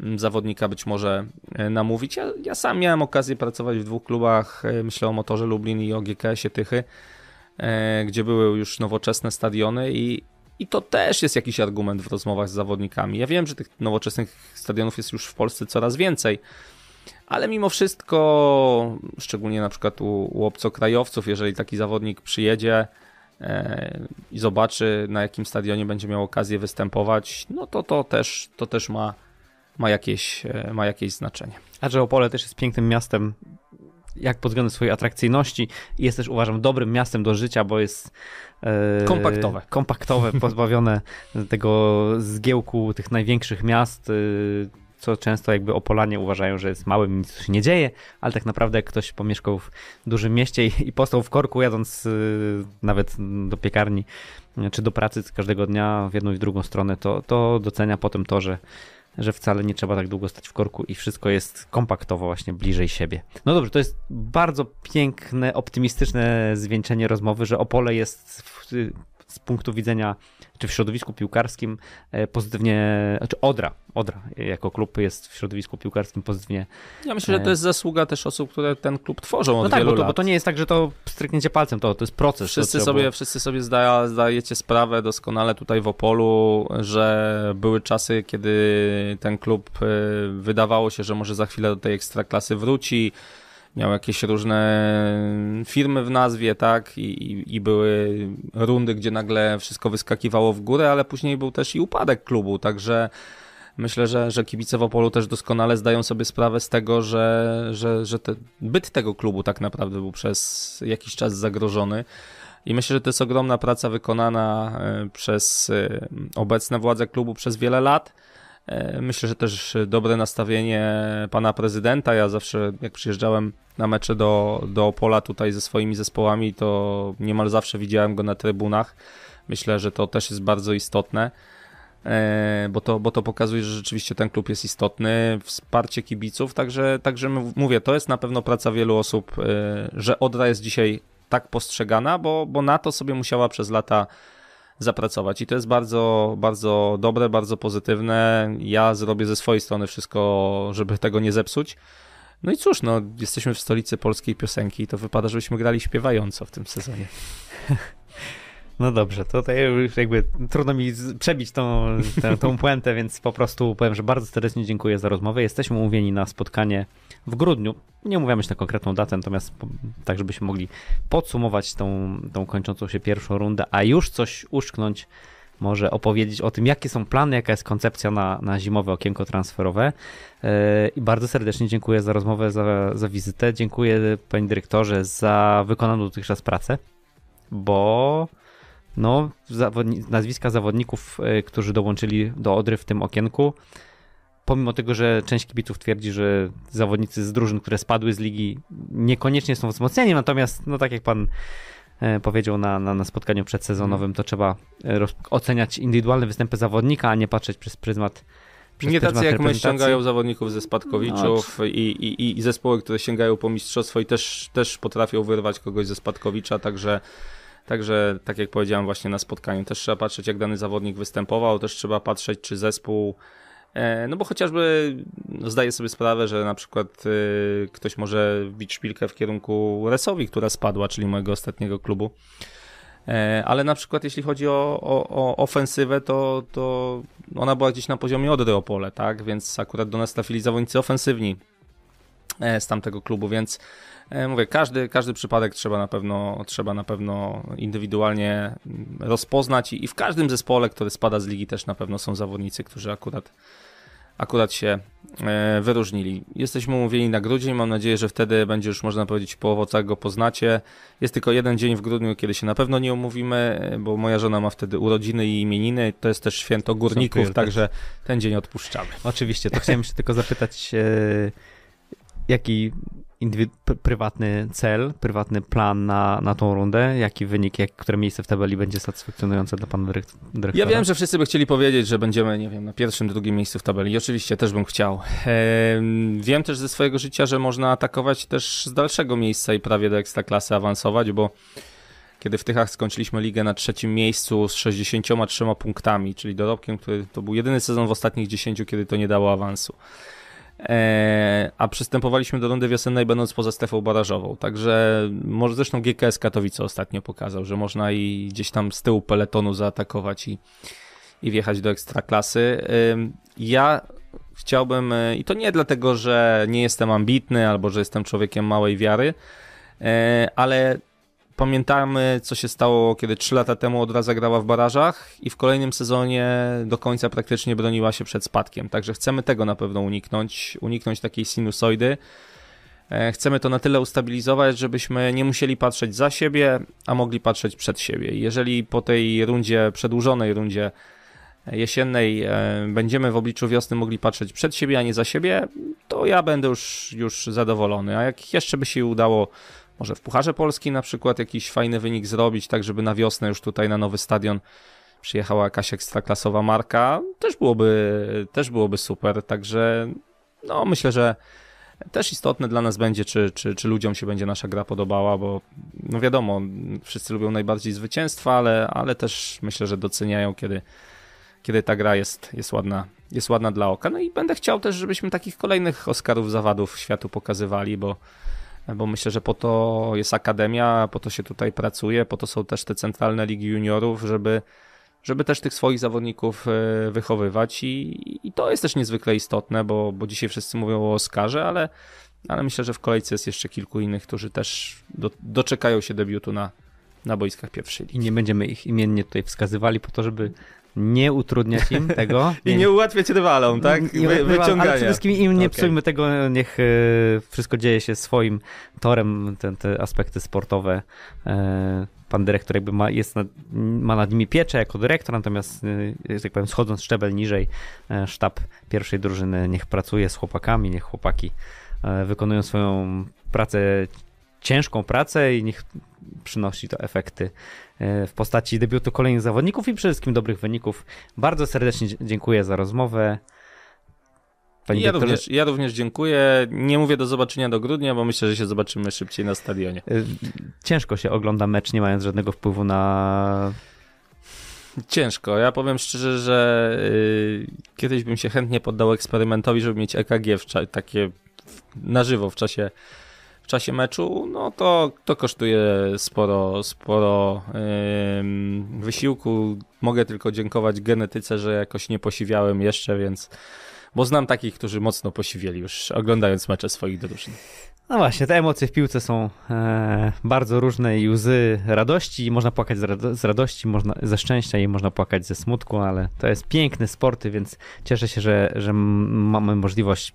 mm, zawodnika być może e, namówić. Ja, ja sam miałem okazję pracować w dwóch klubach, myślę o Motorze Lublin i o GKS-ie Tychy, gdzie były już nowoczesne stadiony i, i to też jest jakiś argument w rozmowach z zawodnikami. Ja wiem, że tych nowoczesnych stadionów jest już w Polsce coraz więcej, ale mimo wszystko, szczególnie na przykład u, u obcokrajowców, jeżeli taki zawodnik przyjedzie, i zobaczy, na jakim stadionie będzie miał okazję występować, no to to też, to też ma, ma, jakieś, e, ma jakieś znaczenie. A że Opole też jest pięknym miastem, jak pod względem swojej atrakcyjności, jest też uważam dobrym miastem do życia, bo jest yy, kompaktowe. Kompaktowe, pozbawione tego zgiełku tych największych miast. Yy co często jakby opolanie uważają, że jest małym, nic się nie dzieje, ale tak naprawdę jak ktoś pomieszkał w dużym mieście i, i postał w korku jadąc yy, nawet do piekarni y, czy do pracy każdego dnia w jedną i w drugą stronę, to, to docenia potem to, że że wcale nie trzeba tak długo stać w korku i wszystko jest kompaktowo właśnie bliżej siebie. No dobrze, to jest bardzo piękne, optymistyczne zwieńczenie rozmowy, że Opole jest w, z punktu widzenia, czy w środowisku piłkarskim e, pozytywnie, czy znaczy Odra, Odra jako klub jest w środowisku piłkarskim pozytywnie. Ja myślę, że e, to jest zasługa też osób, które ten klub tworzą no od no tak, wielu bo to, lat. bo to nie jest tak, że to stryknięcie palcem, to, to jest proces. Wszyscy sobie, było. wszyscy sobie zdaja, zdajecie sprawę doskonale tutaj w Opolu, że były czasy, kiedy ten klub e, wydawało się, że może za chwilę do tej ekstraklasy wróci, miał jakieś różne firmy w nazwie, tak? I, i, I, były rundy, gdzie nagle wszystko wyskakiwało w górę, ale później był też i upadek klubu, także myślę, że, że kibice w Opolu też doskonale zdają sobie sprawę z tego, że, że, że te, byt tego klubu tak naprawdę był przez jakiś czas zagrożony. I myślę, że to jest ogromna praca wykonana e, przez e, obecne władze klubu przez wiele lat E, myślę, że też dobre nastawienie pana prezydenta. Ja zawsze, jak przyjeżdżałem na mecze do, do Opola tutaj ze swoimi zespołami, to niemal zawsze widziałem go na trybunach. Myślę, że to też jest bardzo istotne, e, bo to, bo to pokazuje, że rzeczywiście ten klub jest istotny, wsparcie kibiców. Także, także mówię, to jest na pewno praca wielu osób, e, że Odra jest dzisiaj tak postrzegana, bo, bo na to sobie musiała przez lata zapracować. I to jest bardzo, bardzo dobre, bardzo pozytywne. Ja zrobię ze swojej strony wszystko, żeby tego nie zepsuć. No i cóż, no, jesteśmy w stolicy polskiej piosenki i to wypada, żebyśmy grali śpiewająco w tym sezonie. No dobrze, to tutaj już jakby trudno mi przebić tą, tę, tą puentę, więc po prostu powiem, że bardzo serdecznie dziękuję za rozmowę. Jesteśmy umówieni na spotkanie w grudniu. Nie mówiamy się na konkretną datę, natomiast tak, żebyśmy mogli podsumować tą, tą kończącą się pierwszą rundę, a już coś uszknąć może opowiedzieć o tym, jakie są plany, jaka jest koncepcja na, na zimowe okienko transferowe. E, I bardzo serdecznie dziękuję za rozmowę, za, za wizytę. Dziękuję, panie dyrektorze, za wykonaną dotychczas pracę, bo no, zawodni nazwiska zawodników, e, którzy dołączyli do Odry w tym okienku, pomimo tego, że część kibiców twierdzi, że zawodnicy z drużyn, które spadły z ligi, niekoniecznie są wzmocnieni, natomiast, no tak jak pan e, powiedział na, na, na spotkaniu przedsezonowym, to trzeba e, oceniać indywidualne występy zawodnika, a nie patrzeć przez pryzmat przez nie tacy jak my ściągają zawodników ze spadkowiczów no, tak. i, i, i zespoły, które sięgają po mistrzostwo i też, też potrafią wyrwać kogoś ze spadkowicza, także Także, tak jak powiedziałem właśnie na spotkaniu, też trzeba patrzeć, jak dany zawodnik występował, też trzeba patrzeć, czy zespół. E, no bo chociażby no, zdaję sobie sprawę, że na przykład e, ktoś może wbić szpilkę w kierunku Resowi, która spadła, czyli mojego ostatniego klubu. E, ale na przykład jeśli chodzi o, o, o ofensywę, to, to ona była gdzieś na poziomie Odry Opole, tak? Więc akurat do nas trafili zawodnicy ofensywni z tamtego klubu, więc E, mówię, każdy, każdy przypadek trzeba na pewno trzeba na pewno indywidualnie rozpoznać i, w każdym zespole, który spada z ligi też na pewno są zawodnicy, którzy akurat akurat się e, wyróżnili. Jesteśmy umówieni na grudzień, mam nadzieję, że wtedy będzie już można powiedzieć po owocach go poznacie. Jest tylko jeden dzień w grudniu, kiedy się na pewno nie umówimy, e, bo moja żona ma wtedy urodziny i imieniny, to jest też święto górników, także ten dzień odpuszczamy. Oczywiście, to chciałem się tylko zapytać, jaki prywatny cel, prywatny plan na, na tą rundę? Jaki wynik, jak, które miejsce w tabeli będzie satysfakcjonujące dla pana dyrektora? Ja wiem, że wszyscy by chcieli powiedzieć, że będziemy, nie wiem, na pierwszym, drugim miejscu w tabeli. I oczywiście też bym chciał. wiem też ze swojego życia, że można atakować też z dalszego miejsca i prawie do ekstraklasy awansować, bo kiedy w Tychach skończyliśmy ligę na trzecim miejscu z 63 punktami, czyli dorobkiem, który to był jedyny sezon w ostatnich 10, kiedy to nie dało awansu. E, a przystępowaliśmy do rundy wiosennej będąc poza strefą barażową. Także może zresztą GKS Katowice ostatnio pokazał, że można i gdzieś tam z tyłu peletonu zaatakować i, i wjechać do ekstraklasy. Ja chciałbym, e, i to nie dlatego, że nie jestem ambitny albo że jestem człowiekiem małej wiary, e, ale Pamiętamy, co się stało, kiedy 3 lata temu Odra zagrała w barażach i w kolejnym sezonie do końca praktycznie broniła się przed spadkiem. Także chcemy tego na pewno uniknąć, uniknąć takiej sinusoidy. E, chcemy to na tyle ustabilizować, żebyśmy nie musieli patrzeć za siebie, a mogli patrzeć przed siebie. Jeżeli po tej rundzie, przedłużonej rundzie e, jesiennej e, będziemy w obliczu wiosny mogli patrzeć przed siebie, a nie za siebie, to ja będę już, już zadowolony. A jak jeszcze by się udało może w Pucharze Polski na przykład jakiś fajny wynik zrobić, tak żeby na wiosnę już tutaj na nowy stadion przyjechała jakaś ekstraklasowa marka, też byłoby, też byłoby super, także no myślę, że też istotne dla nas będzie, czy, czy, czy ludziom się będzie nasza gra podobała, bo no wiadomo, wszyscy lubią najbardziej zwycięstwa, ale, ale też myślę, że doceniają, kiedy, kiedy ta gra jest, jest, ładna, jest ładna dla oka. No i będę chciał też, żebyśmy takich kolejnych Oscarów, zawadów światu pokazywali, bo bo myślę, że po to jest akademia, po to się tutaj pracuje, po to są też te centralne ligi juniorów, żeby, żeby też tych swoich zawodników e, wychowywać i, i to jest też niezwykle istotne, bo, bo dzisiaj wszyscy mówią o Oskarze, ale, ale myślę, że w kolejce jest jeszcze kilku innych, którzy też do, doczekają się debiutu na, na boiskach pierwszej ligi. I nie będziemy ich imiennie tutaj wskazywali po to, żeby nie utrudniać im tego. I nie, nie ułatwiać rywalom, tak? I Wy, wyciągania. Ale przede wszystkim im nie okay. psujmy tego, niech e, wszystko dzieje się swoim torem, te, te aspekty sportowe. E, pan dyrektor jakby ma, jest nad, ma nad nimi pieczę jako dyrektor, natomiast, jak e, powiem, schodząc szczebel niżej, sztab pierwszej drużyny niech pracuje z chłopakami, niech chłopaki wykonują swoją pracę ciężką pracę i niech przynosi to efekty e, w postaci debiutu kolejnych zawodników i przede wszystkim dobrych wyników. Bardzo serdecznie dziękuję za rozmowę. ja, również, ja również dziękuję. Nie mówię do zobaczenia do grudnia, bo myślę, że się zobaczymy szybciej na stadionie. E, ciężko się ogląda mecz, nie mając żadnego wpływu na Ciężko. Ja powiem szczerze, że yy, kiedyś bym się chętnie poddał eksperymentowi, żeby mieć EKG w takie w, na żywo w czasie czasie meczu, no to, to kosztuje sporo, sporo yy, wysiłku. Mogę tylko dziękować genetyce, że jakoś nie posiwiałem jeszcze, więc. Bo znam takich, którzy mocno posiwieli już oglądając mecze swoich drużyn. No właśnie, te emocje w piłce są e, bardzo różne i łzy radości, można płakać z, z, radości, można, ze szczęścia i można płakać ze smutku, ale to jest piękny sporty, więc cieszę się, że, że mamy możliwość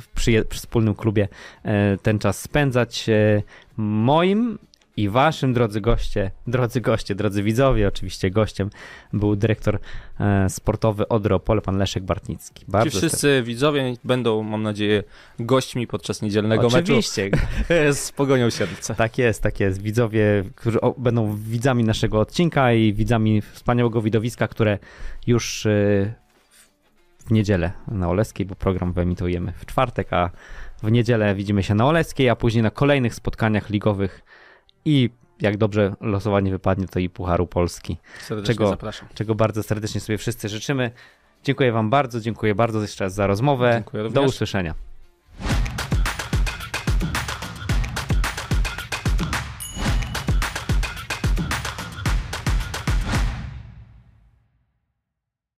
w, przy, wspólnym klubie e, ten czas spędzać. E, moim i waszym, drodzy goście, drodzy goście, drodzy widzowie, oczywiście gościem był dyrektor e, sportowy Odropol, pan Leszek Bartnicki. Bardzo Ci wszyscy serdecznie. widzowie będą, mam nadzieję, gośćmi podczas niedzielnego oczywiście. meczu. Oczywiście. Z Pogonią Siedlce. Tak jest, tak jest. Widzowie, którzy będą widzami naszego odcinka i widzami wspaniałego widowiska, które już niedzielę na Oleskiej, bo program wyemitujemy w czwartek, a w niedzielę widzimy się na Oleskiej, a później na kolejnych spotkaniach ligowych i jak dobrze losowanie wypadnie, to i Pucharu Polski. Serdecznie czego, zapraszam. Czego bardzo serdecznie sobie wszyscy życzymy. Dziękuję Wam bardzo, dziękuję bardzo jeszcze raz za rozmowę. Do usłyszenia.